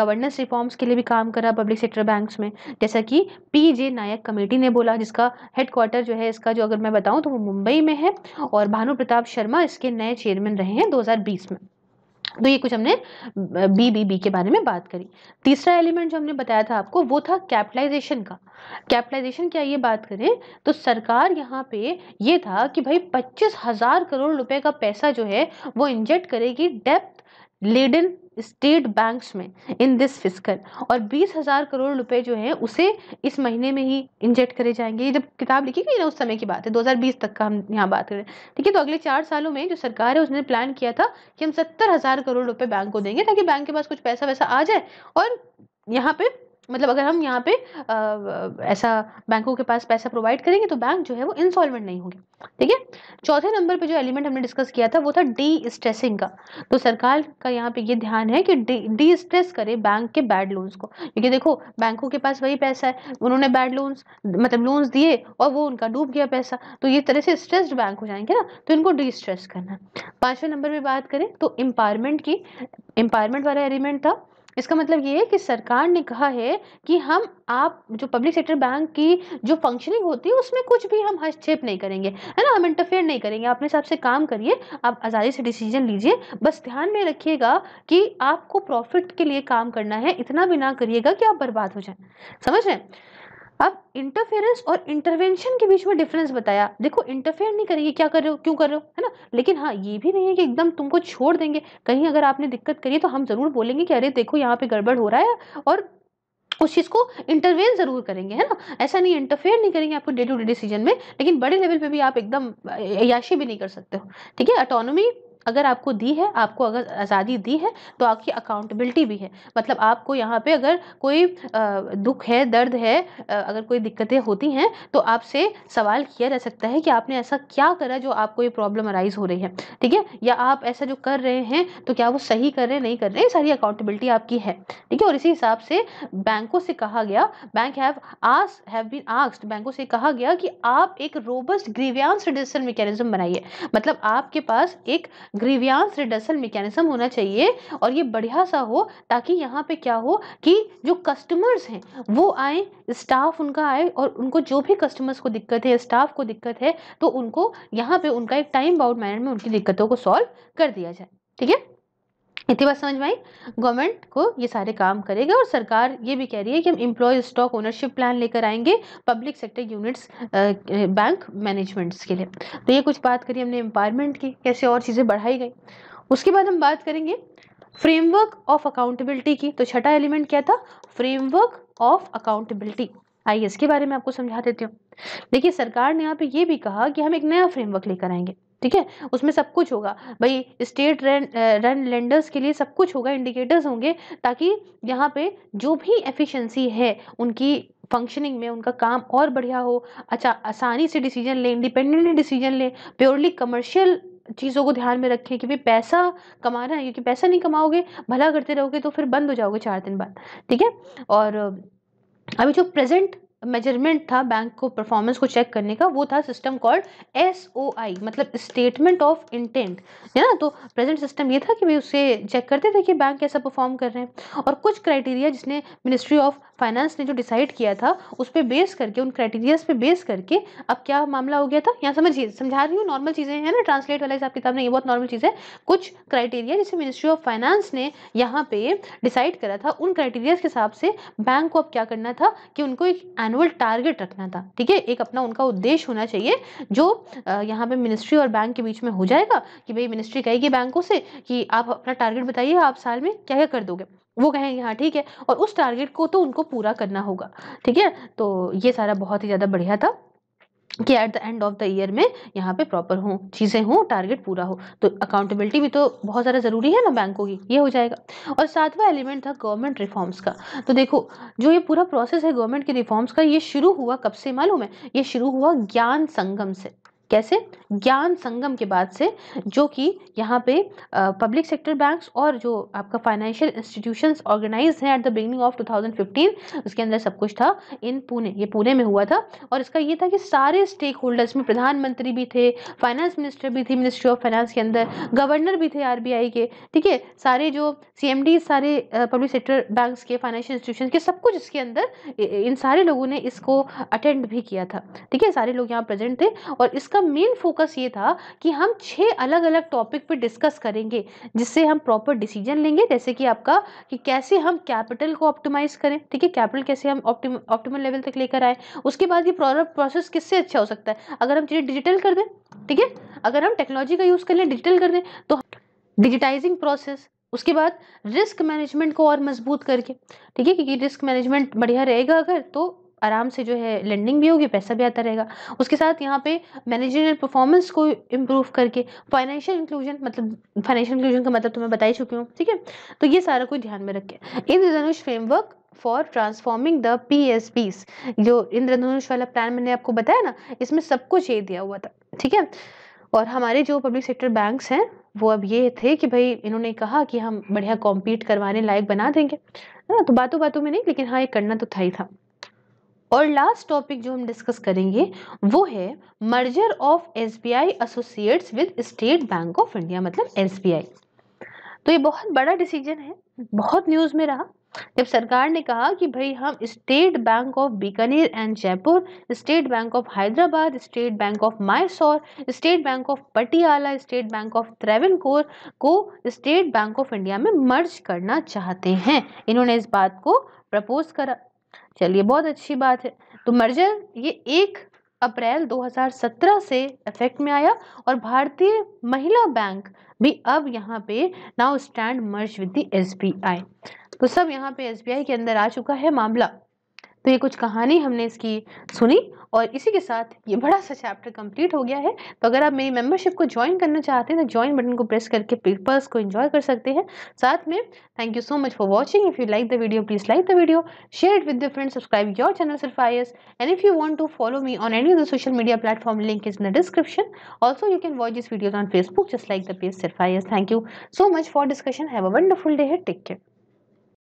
गवर्नेंस रिफॉर्म्स के लिए भी काम करा पब्लिक सेक्टर बैंक्स में जैसा कि पी जे नायक कमेटी ने बोला जिसका हेडक्वार्टर जो है इसका जो अगर मैं बताऊँ तो वो मुंबई में है और भानु प्रताप शर्मा इसके नए चेयरमैन रहे हैं दो में तो ये कुछ हमने बी बी बी के बारे में बात करी तीसरा एलिमेंट जो हमने बताया था आपको वो था कैपिटलाइजेशन का कैपिटलाइजेशन क्या ये बात करें तो सरकार यहाँ पे ये था कि भाई पच्चीस हज़ार करोड़ रुपए का पैसा जो है वो इंजेक्ट करेगी डेप्थ लेडन स्टेट बैंक्स में इन दिस फिस्कल और बीस हज़ार करोड़ रुपए जो है उसे इस महीने में ही इंजेक्ट करे जाएंगे ये जब किताब लिखी गई ना उस समय की बात है 2020 तक का हम यहाँ बात करें ठीक है तो अगले चार सालों में जो सरकार है उसने प्लान किया था कि हम सत्तर हज़ार करोड़ रुपए बैंक को देंगे ताकि बैंक के पास कुछ पैसा वैसा आ जाए और यहाँ पे मतलब अगर हम यहाँ पे आ, ऐसा बैंकों के पास पैसा प्रोवाइड करेंगे तो बैंक जो है वो इंसॉल्वेंट नहीं होंगे ठीक है चौथे नंबर पे जो एलिमेंट हमने डिस्कस किया था वो था डी स्ट्रेसिंग का तो सरकार का यहाँ पे ये ध्यान है कि डी स्ट्रेस करे बैंक के बैड लोन्स को क्योंकि देखो बैंकों के पास वही पैसा है उन्होंने बैड लोन्स मतलब लोन्स दिए और वो उनका डूब गया पैसा तो ये तरह से स्ट्रेस्ड बैंक हो जाएंगे ना तो इनको डी स्ट्रेस करना पाँचवें नंबर पर बात करें तो इम्पावरमेंट की एम्पावरमेंट वाला एलिमेंट था इसका मतलब ये है कि सरकार ने कहा है कि हम आप जो पब्लिक सेक्टर बैंक की जो फंक्शनिंग होती है उसमें कुछ भी हम हस्तक्षेप नहीं करेंगे है ना हम इंटरफेयर नहीं करेंगे अपने हिसाब से काम करिए आप आज़ादी से डिसीजन लीजिए बस ध्यान में रखिएगा कि आपको प्रॉफिट के लिए काम करना है इतना भी ना करिएगा कि आप बर्बाद हो जाए समझ रहे हैं अब इंटरफेरेंस और इंटरवेंशन के बीच में डिफरेंस बताया देखो इंटरफेयर नहीं करेंगे क्या कर रहे हो क्यों कर रहे हो है ना लेकिन हाँ ये भी नहीं है कि एकदम तुमको छोड़ देंगे कहीं अगर आपने दिक्कत करी तो हम ज़रूर बोलेंगे कि अरे देखो यहाँ पे गड़बड़ हो रहा है और उस चीज़ को इंटरवेन ज़रूर करेंगे है ना ऐसा नहीं इंटरफेयर नहीं करेंगे आपको डे टू डे डिसीजन में लेकिन बड़े लेवल पे भी आप एकदम याशी भी नहीं कर सकते हो ठीक है अटोनोमी अगर आपको दी है आपको अगर आज़ादी दी है तो आपकी अकाउंटेबिलिटी भी है मतलब आपको यहाँ पे अगर कोई दुख है दर्द है अगर कोई दिक्कतें होती हैं तो आपसे सवाल किया जा सकता है कि आपने ऐसा क्या करा जो आपको ये प्रॉब्लम अराइज़ हो रही है ठीक है या आप ऐसा जो कर रहे हैं तो क्या वो सही कर रहे हैं नहीं कर रहे हैं सारी अकाउंटेबिलिटी आपकी है ठीक है और इसी हिसाब से बैंकों से कहा गया बैंक हैव आस हैव बीन आस्ड बैंकों से कहा गया कि आप एक रोबस्ट ग्रीवियांस रिडक्शन मेकेनिज्म बनाइए मतलब आपके पास एक ग्रीवियांस रिडर्सल मेकेनिज्म होना चाहिए और ये बढ़िया सा हो ताकि यहाँ पे क्या हो कि जो कस्टमर्स हैं वो आए स्टाफ उनका आए और उनको जो भी कस्टमर्स को दिक्कत है स्टाफ को दिक्कत है तो उनको यहाँ पे उनका एक टाइम बाउंड मैनर में उनकी दिक्कतों को सॉल्व कर दिया जाए ठीक है इतनी बात समझ में आई गवर्नमेंट को ये सारे काम करेगा और सरकार ये भी कह रही है कि हम इम्प्लॉय स्टॉक ओनरशिप प्लान लेकर आएंगे public sector units bank managements के लिए तो ये कुछ बात करी हमने एम्पायरमेंट की कैसे और चीज़ें बढ़ाई गई उसके बाद हम बात करेंगे फ्रेमवर्क ऑफ अकाउंटेबिलिटी की तो छठा एलिमेंट क्या था फ्रेमवर्क ऑफ अकाउंटेबिलिटी आइए इसके बारे में आपको समझा देती हूँ देखिए सरकार ने यहाँ पे ये भी कहा कि हम एक नया फ्रेमवर्क लेकर आएंगे ठीक है उसमें सब कुछ होगा भाई स्टेट रन रन लेंडर्स के लिए सब कुछ होगा इंडिकेटर्स होंगे ताकि यहाँ पे जो भी एफिशिएंसी है उनकी फंक्शनिंग में उनका काम और बढ़िया हो अच्छा आसानी से डिसीजन लें इंडिपेंडेंटली डिसीजन लें प्योरली कमर्शियल चीज़ों को ध्यान में रखें कि भाई पैसा कमाना है क्योंकि पैसा नहीं कमाओगे भला करते रहोगे तो फिर बंद हो जाओगे चार दिन बाद ठीक है और अभी जो प्रेजेंट मेजरमेंट था बैंक को परफॉर्मेंस को चेक करने का वो था system called S O I मतलब स्टेटमेंट ऑफ इंटेंट है ना तो प्रेजेंट सिस्टम ये था कि भाई उसे चेक करते थे कि बैंक कैसा परफॉर्म कर रहे हैं और कुछ क्राइटेरिया जिसने मिनिस्ट्री ऑफ फाइनेंस ने जो डिसाइड किया था उस पर बेस करके उन क्राइटेरियाज पे बेस करके अब क्या मामला हो गया था यहाँ समझिए समझा रही हूँ नॉर्मल चीज़ें हैं ना ट्रांसलेट वाला हिसाब किताब नहीं ये बहुत नॉर्मल चीज़ है कुछ क्राइटेरिया जिसे मिनिस्ट्री ऑफ फाइनेंस ने यहाँ पे डिसाइड करा था उन क्राइटेरियाज के हिसाब से बैंक को अब क्या करना था कि उनको एक एनुअल एनुअल टारगेट रखना था ठीक है एक अपना उनका उद्देश्य होना चाहिए जो यहाँ पे मिनिस्ट्री और बैंक के बीच में हो जाएगा कि भाई मिनिस्ट्री कहेगी बैंकों से कि आप अपना टारगेट बताइए आप साल में क्या क्या कर दोगे वो कहेंगे हाँ ठीक है और उस टारगेट को तो उनको पूरा करना होगा ठीक है तो ये सारा बहुत ही ज़्यादा बढ़िया था कि at the end of the year में यहाँ पे प्रॉपर हो चीज़ें हों टारगेट पूरा हो तो अकाउंटेबिलिटी भी तो बहुत ज़्यादा ज़रूरी है ना बैंकों की ये हो जाएगा और सातवां एलिमेंट था गवर्नमेंट रिफॉर्म्स का तो देखो जो ये पूरा प्रोसेस है गवर्नमेंट के रिफॉर्म्स का ये शुरू हुआ कब से मालूम है ये शुरू हुआ ज्ञान संगम से कैसे ज्ञान संगम के बाद से जो कि यहाँ पे पब्लिक सेक्टर बैंक्स और जो आपका फाइनेंशियल इंस्टीट्यूशंस ऑर्गेनाइज हैं एट द बिगनिंग ऑफ 2015 उसके अंदर सब कुछ था इन पुणे ये पुणे में हुआ था और इसका ये था कि सारे स्टेक होल्डर्स में प्रधानमंत्री भी थे फाइनेंस मिनिस्टर भी थी मिनिस्ट्री ऑफ फाइनेंस के अंदर गवर्नर भी थे आर के ठीक है सारे जो सी सारे पब्लिक सेक्टर बैंक्स के फाइनेंशियल इंस्टीट्यूशन के सब कुछ इसके अंदर इन सारे लोगों ने इसको अटेंड भी किया था ठीक है सारे लोग यहाँ प्रेजेंट थे और इसका उसका मेन फोकस ये था कि हम छः अलग अलग टॉपिक पे डिस्कस करेंगे जिससे हम प्रॉपर डिसीजन लेंगे जैसे कि आपका कि कैसे हम कैपिटल को ऑप्टिमाइज़ करें ठीक है कैपिटल कैसे हम ऑप्टिम ऑप्टिमल लेवल तक लेकर आए उसके बाद ये प्रोसेस किससे अच्छा हो सकता है अगर हम चीज़ें डिजिटल कर दें ठीक है अगर हम टेक्नोलॉजी का यूज़ कर लें डिजिटल कर दें तो डिजिटाइजिंग प्रोसेस उसके बाद रिस्क मैनेजमेंट को और मजबूत करके ठीक है क्योंकि रिस्क मैनेजमेंट बढ़िया रहेगा अगर तो आराम से जो है लेंडिंग भी होगी पैसा भी आता रहेगा उसके साथ यहाँ पे मैनेजरियल परफॉर्मेंस को इम्प्रूव करके फाइनेंशियल इंक्लूजन मतलब फाइनेंशियल इंक्लूजन का मतलब तो मैं बता ही चुकी हूँ ठीक है तो ये सारा कुछ ध्यान में रखें Indradhanush framework for transforming the P S Bs जो इंद्रधनुष वाला प्लान मैंने आपको बताया ना इसमें सब कुछ ये दिया हुआ था ठीक है और हमारे जो पब्लिक सेक्टर बैंक्स हैं वो अब ये थे कि भाई इन्होंने कहा कि हम बढ़िया कॉम्पीट करवाने लायक बना देंगे है हाँ, ना तो बातों बातों में नहीं लेकिन हाँ ये करना तो था ही था और लास्ट टॉपिक जो हम डिस्कस करेंगे वो है merger of S associates with state bank of India मतलब एस तो ये बहुत बड़ा डिसीजन है बहुत न्यूज़ में रहा जब सरकार ने कहा कि भाई हम state bank of Bikaner and Jaipur state bank of Hyderabad state bank of Mysore state bank of Patiala state bank of Travancore को स्टेट बैंक ऑफ इंडिया में मर्ज करना चाहते हैं इन्होंने इस बात को प्रपोज करा चलिए बहुत अच्छी बात है तो मर्जर ये एक अप्रैल 2017 से इफेक्ट में आया और भारतीय महिला बैंक भी अब यहाँ पे now stand merge with the SBI तो सब यहाँ पे एसबीआई के अंदर आ चुका है मामला तो ये कुछ कहानी हमने इसकी सुनी और इसी के साथ ये बड़ा सा चैप्टर कंप्लीट हो गया है तो अगर आप मेरी मेंबरशिप को ज्वाइन करना चाहते हैं तो ज्वाइन बटन को प्रेस करके पेपर्स को एंजॉय कर सकते हैं साथ में thank you so much for watching if you like the video please like the video share it with the friend subscribe your channel सिर्फ आई and if you want to follow me on any other social media platform link is in the description also you can watch this videos on Facebook just like the page सिर्फ आई thank you so much for discussion have a wonderful day है take care